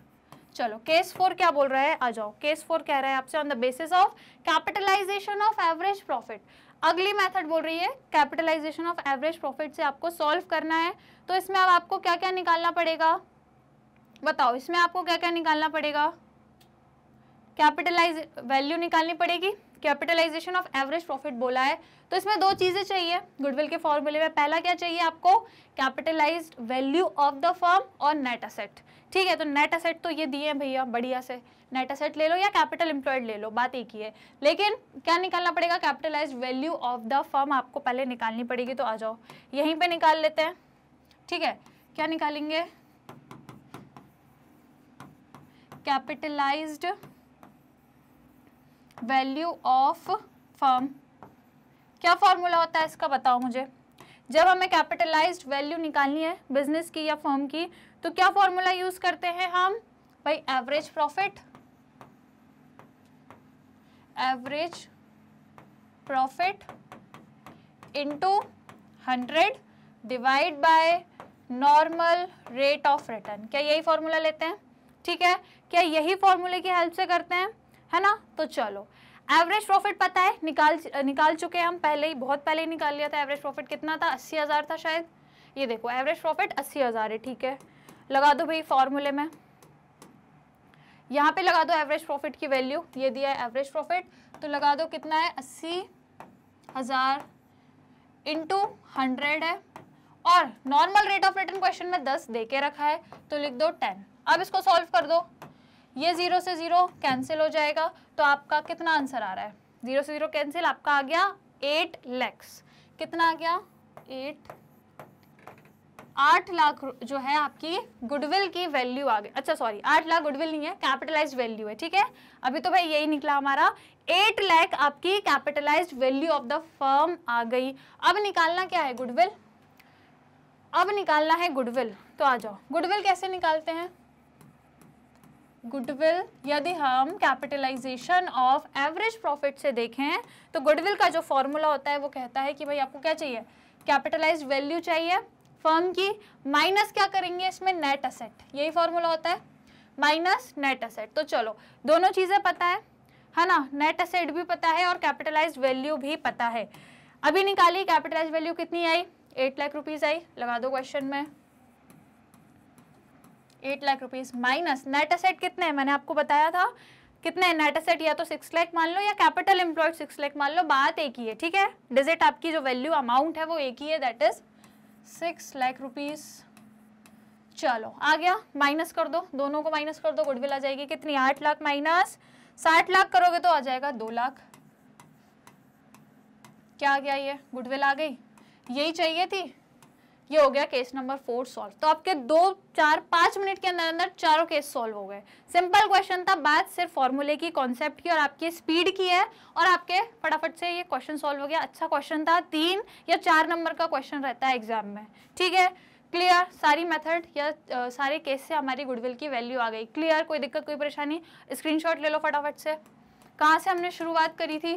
चलो केस फोर क्या बोल रहा है आ जाओ केस फोर कह रहा है आपसे on the basis of capitalisation of average profit अगली मेथड बोल रही है कैपिटलाइजेशन ऑफ एवरेज प्रॉफिट से आपको सॉल्व करना है तो इसमें अब आपको क्या क्या निकालना पड़ेगा बताओ इसमें आपको क्या क्या निकालना पड़ेगा कैपिटलाइज वैल्यू निकालनी पड़ेगी कैपिटलाइजेशन ऑफ एवरेज प्रॉफिट बोला है तो इसमें दो चीज़ें चाहिए गुडविल के फॉर्मूले में पहला क्या चाहिए आपको capitalise value of the firm और नेट असेट ठीक है तो नेट असेट तो ये दिए हैं भैया बढ़िया से नेट असेट ले लो या कैपिटल एम्प्लॉयड ले लो बात एक ही है लेकिन क्या निकालना पड़ेगा capitalise value of the firm आपको पहले निकालनी पड़ेगी तो आ जाओ यहीं पे निकाल लेते हैं ठीक है क्या निकालेंगे कैपिटलाइज्ड वैल्यू ऑफ फर्म क्या फॉर्मूला होता है इसका बताओ मुझे जब हमें कैपिटलाइज्ड वैल्यू निकालनी है बिजनेस की या फर्म की तो क्या फॉर्मूला यूज करते हैं हम भाई average profit average profit into hundred divide by normal rate of return क्या यही फॉर्मूला लेते हैं ठीक है क्या यही फॉर्मूले की हेल्प से करते हैं है ना तो चलो एवरेज प्रॉफिट पता है निकाल निकाल चुके हैं हम पहले ही बहुत पहले ही निकाल लिया था एवरेज प्रॉफिट कितना था अस्सी हज़ार था शायद ये देखो एवरेज प्रॉफिट अस्सी हज़ार है ठीक है लगा दो भाई फॉर्मूले में यहाँ पे लगा दो एवरेज प्रॉफिट की वैल्यू ये दिया है एवरेज प्रॉफिट तो लगा दो कितना है अस्सी हज़ार इंटू हंड्रेड है और normal rate of return question में दस दे के रखा है तो लिख दो टेन अब इसको सॉल्व कर दो ये ज़ीरो से ज़ीरो कैंसिल हो जाएगा तो आपका कितना आंसर आ रहा है ज़ीरो से ज़ीरो कैंसिल आपका आ गया एट लैक्स कितना आ गया एट आठ लाख जो है आपकी गुडविल की वैल्यू आ गई अच्छा सॉरी आठ लाख गुडविल नहीं है कैपिटलाइज्ड वैल्यू है ठीक है अभी तो भाई यही निकला हमारा एट लाख आपकी capitalised value of the firm आ गई अब निकालना क्या है गुडविल अब निकालना है गुडविल तो आ जाओ गुडविल कैसे निकालते हैं गुडविल यदि हम कैपिटलाइजेशन ऑफ एवरेज प्रॉफिट से देखें तो गुडविल का जो फॉर्मूला होता है वो कहता है कि भाई आपको क्या चाहिए कैपिटलाइज वैल्यू चाहिए फर्म की माइनस क्या करेंगे इसमें नेट असेट यही फॉर्मूला होता है माइनस नेट असेट तो चलो दोनों चीज़ें पता है है ना नेट असेट भी पता है और कैपिटलाइज वैल्यू भी पता है अभी निकाली कैपिटलाइज वैल्यू कितनी आई एट लाख रुपीज़ आई लगा दो क्वेश्चन में eight lakh rupees minus net asset कितने हैं मैंने आपको बताया था कितने नेट असेट या तो सिक्स लाख मान लो या कैपिटल एम्प्लॉयड सिक्स लाख मान लो बात एक ही है ठीक है डिजिट आपकी जो वैल्यू अमाउंट है वो एक ही है that is six lakh rupees चलो आ गया माइनस कर दो दोनों को माइनस कर दो गुडविल आ जाएगी कितनी आठ लाख माइनस साठ लाख करोगे तो आ जाएगा दो लाख क्या आ गया ये गुडविल आ गई यही चाहिए थी ये हो गया केस नंबर फोर सॉल्व तो आपके दो चार पांच मिनट के अंदर अंदर चारों केस सॉल्व हो गए सिंपल क्वेश्चन था बात सिर्फ फॉर्मूले की कॉन्सेप्ट की और आपकी स्पीड की है और आपके फटाफट से ये क्वेश्चन सॉल्व हो गया अच्छा क्वेश्चन था तीन या चार नंबर का क्वेश्चन रहता है एग्जाम में ठीक है क्लियर सारी मेथड या आ, सारे केस से हमारी गुडविल की वैल्यू आ गई क्लियर कोई दिक्कत कोई परेशानी स्क्रीनशॉट ले लो फटाफट से कहाँ से हमने शुरुआत करी थी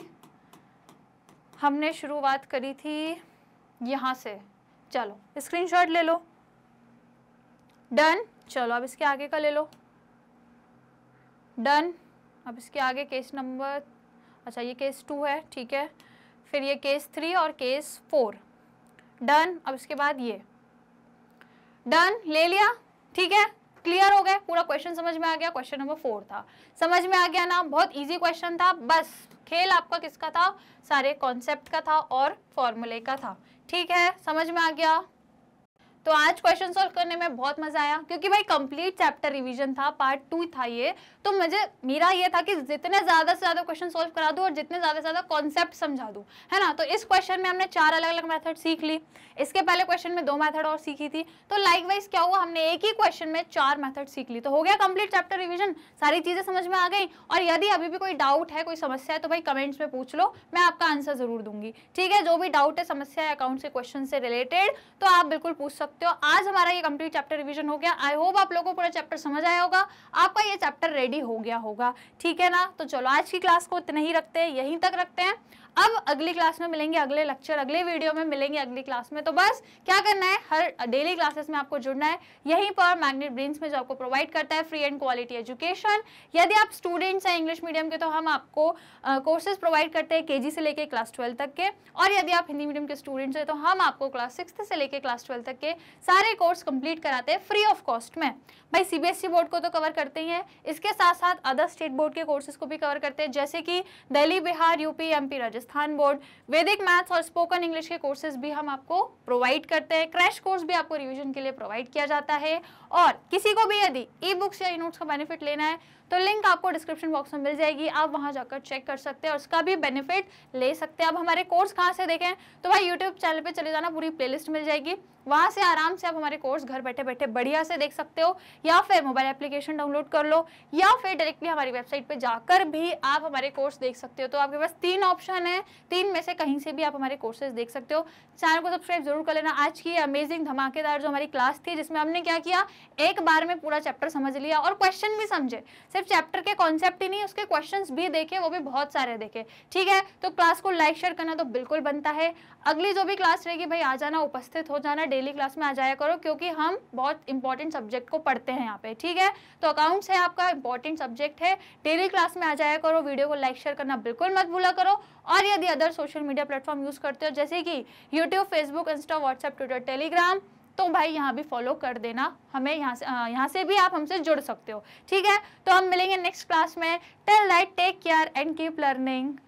हमने शुरुआत करी थी यहाँ से चलो स्क्रीनशॉट ले लो डन चलो अब इसके आगे का ले लो डन अब इसके आगे केस नंबर अच्छा ये केस टू है ठीक है फिर ये केस थ्री और केस फोर डन अब इसके बाद ये डन ले लिया ठीक है क्लियर हो गए पूरा क्वेश्चन समझ में आ गया क्वेश्चन नंबर फोर था समझ में आ गया ना बहुत इजी क्वेश्चन था बस खेल आपका किसका था सारे कॉन्सेप्ट का था और फॉर्मूले का था ठीक है समझ में आ गया तो आज क्वेश्चन सोल्व करने में बहुत मजा आया क्योंकि भाई कंप्लीट चैप्टर रिवीजन था पार्ट टू था ये तो मुझे मेरा ये था कि जितने ज़्यादा से ज़्यादा क्वेश्चन सोल्व करा दू और जितने ज़्यादा से ज़्यादा कॉन्सेप्ट समझा दू है ना तो इस क्वेश्चन में हमने चार अलग अलग मैथड सीख ली इसके पहले क्वेश्चन में दो मैथड और सीखी थी तो लाइक वाइज क्या हुआ हमने एक ही क्वेश्चन में चार मैथड सीख ली तो हो गया कंप्लीट चैप्टर रिविजन सारी चीज़ें समझ में आ गई और यदि अभी भी कोई डाउट है कोई समस्या है तो भाई कमेंट्स में पूछ लो मैं आपका आंसर ज़रूर दूंगी ठीक है जो भी डाउट है समस्या है अकाउंट से क्वेश्चन से रिलेटेड तो आप बिल्कुल पूछ सकते सकते हो आज हमारा ये कंप्लीट चैप्टर रिवीजन हो गया आई होप आप लोगों को पूरा चैप्टर समझ आया होगा आपका ये चैप्टर रेडी हो गया होगा ठीक है ना तो चलो आज की क्लास को इतना ही रखते हैं यहीं तक रखते हैं अब अगली क्लास में मिलेंगे अगले लेक्चर अगले वीडियो में मिलेंगे अगली क्लास में तो बस क्या करना है हर डेली क्लासेस में आपको जुड़ना है यहीं पर मैग्नेट ब्रेन्स में जो आपको प्रोवाइड करता है फ्री एंड क्वालिटी एजुकेशन यदि आप स्टूडेंट्स हैं इंग्लिश मीडियम के तो हम आपको कोर्सेज प्रोवाइड करते हैं के से लेकर क्लास ट्वेल्व तक के और यदि आप हिंदी मीडियम के स्टूडेंट्स हैं तो हम आपको क्लास सिक्स से लेकर क्लास ट्वेल्व तक के सारे कोर्स कंप्लीट कराते हैं फ्री ऑफ कॉस्ट में भाई सीबीएसई बोर्ड e को तो कवर करते ही हैं इसके साथ साथ अदर स्टेट बोर्ड के कोर्सेज को भी कवर करते हैं जैसे कि दिल्ली बिहार यूपी एमपी राजस्थान राजस्थान बोर्ड वैदिक मैथ्स और स्पोकन इंग्लिश के कोर्सेज भी हम आपको प्रोवाइड करते हैं क्रैश कोर्स भी आपको रिविजन के लिए प्रोवाइड किया जाता है और किसी को भी यदि ई बुक्स या ई नोट्स का बेनिफिट लेना है तो लिंक आपको डिस्क्रिप्शन बॉक्स में मिल जाएगी आप वहां जाकर चेक कर सकते हैं और उसका भी बेनिफिट ले सकते हैं आप हमारे कोर्स कहाँ से देखें तो भाई यूट्यूब चैनल पर चले जाना पूरी प्ले मिल जाएगी वहाँ से आराम से आप हमारे कोर्स घर बैठे बैठे बढ़िया से देख सकते हो या फिर मोबाइल एप्लीकेशन डाउनलोड कर लो या फिर डायरेक्टली हमारी वेबसाइट पे जाकर भी आप हमारे कोर्स देख सकते हो तो आपके पास तीन ऑप्शन है तीन में से कहीं से भी आप हमारे कोर्सेज देख सकते हो चैनल को सब्सक्राइब जरूर कर लेना आज की अमेजिंग धमाकेदार जो हमारी क्लास थी जिसमें हमने क्या किया एक बार में पूरा चैप्टर समझ लिया और क्वेश्चन भी समझे सिर्फ सिर्फ चैप्टर के कॉन्सेप्ट ही नहीं उसके क्वेश्चन भी देखे वो भी बहुत सारे देखे ठीक है तो क्लास को लाइक शेयर करना तो बिल्कुल बनता है अगली जो भी क्लास रहेगी भाई आ जाना उपस्थित हो जाना डेली क्लास में आ जाया करो क्योंकि हम बहुत इंपॉर्टेंट सब्जेक्ट को पढ़ते हैं यहाँ पे ठीक है तो अकाउंट्स है आपका इंपॉर्टेंट सब्जेक्ट है डेली क्लास में आ जाया करो वीडियो को लाइक शेयर करना बिल्कुल मत भूला करो और यदि other social media platform use करते हो जैसे कि YouTube Facebook Insta WhatsApp Twitter Telegram तो भाई यहाँ भी फॉलो कर देना हमें यहाँ से यहाँ से भी आप हमसे जुड़ सकते हो ठीक है तो हम मिलेंगे नेक्स्ट क्लास में टेल लाइट take care and keep learning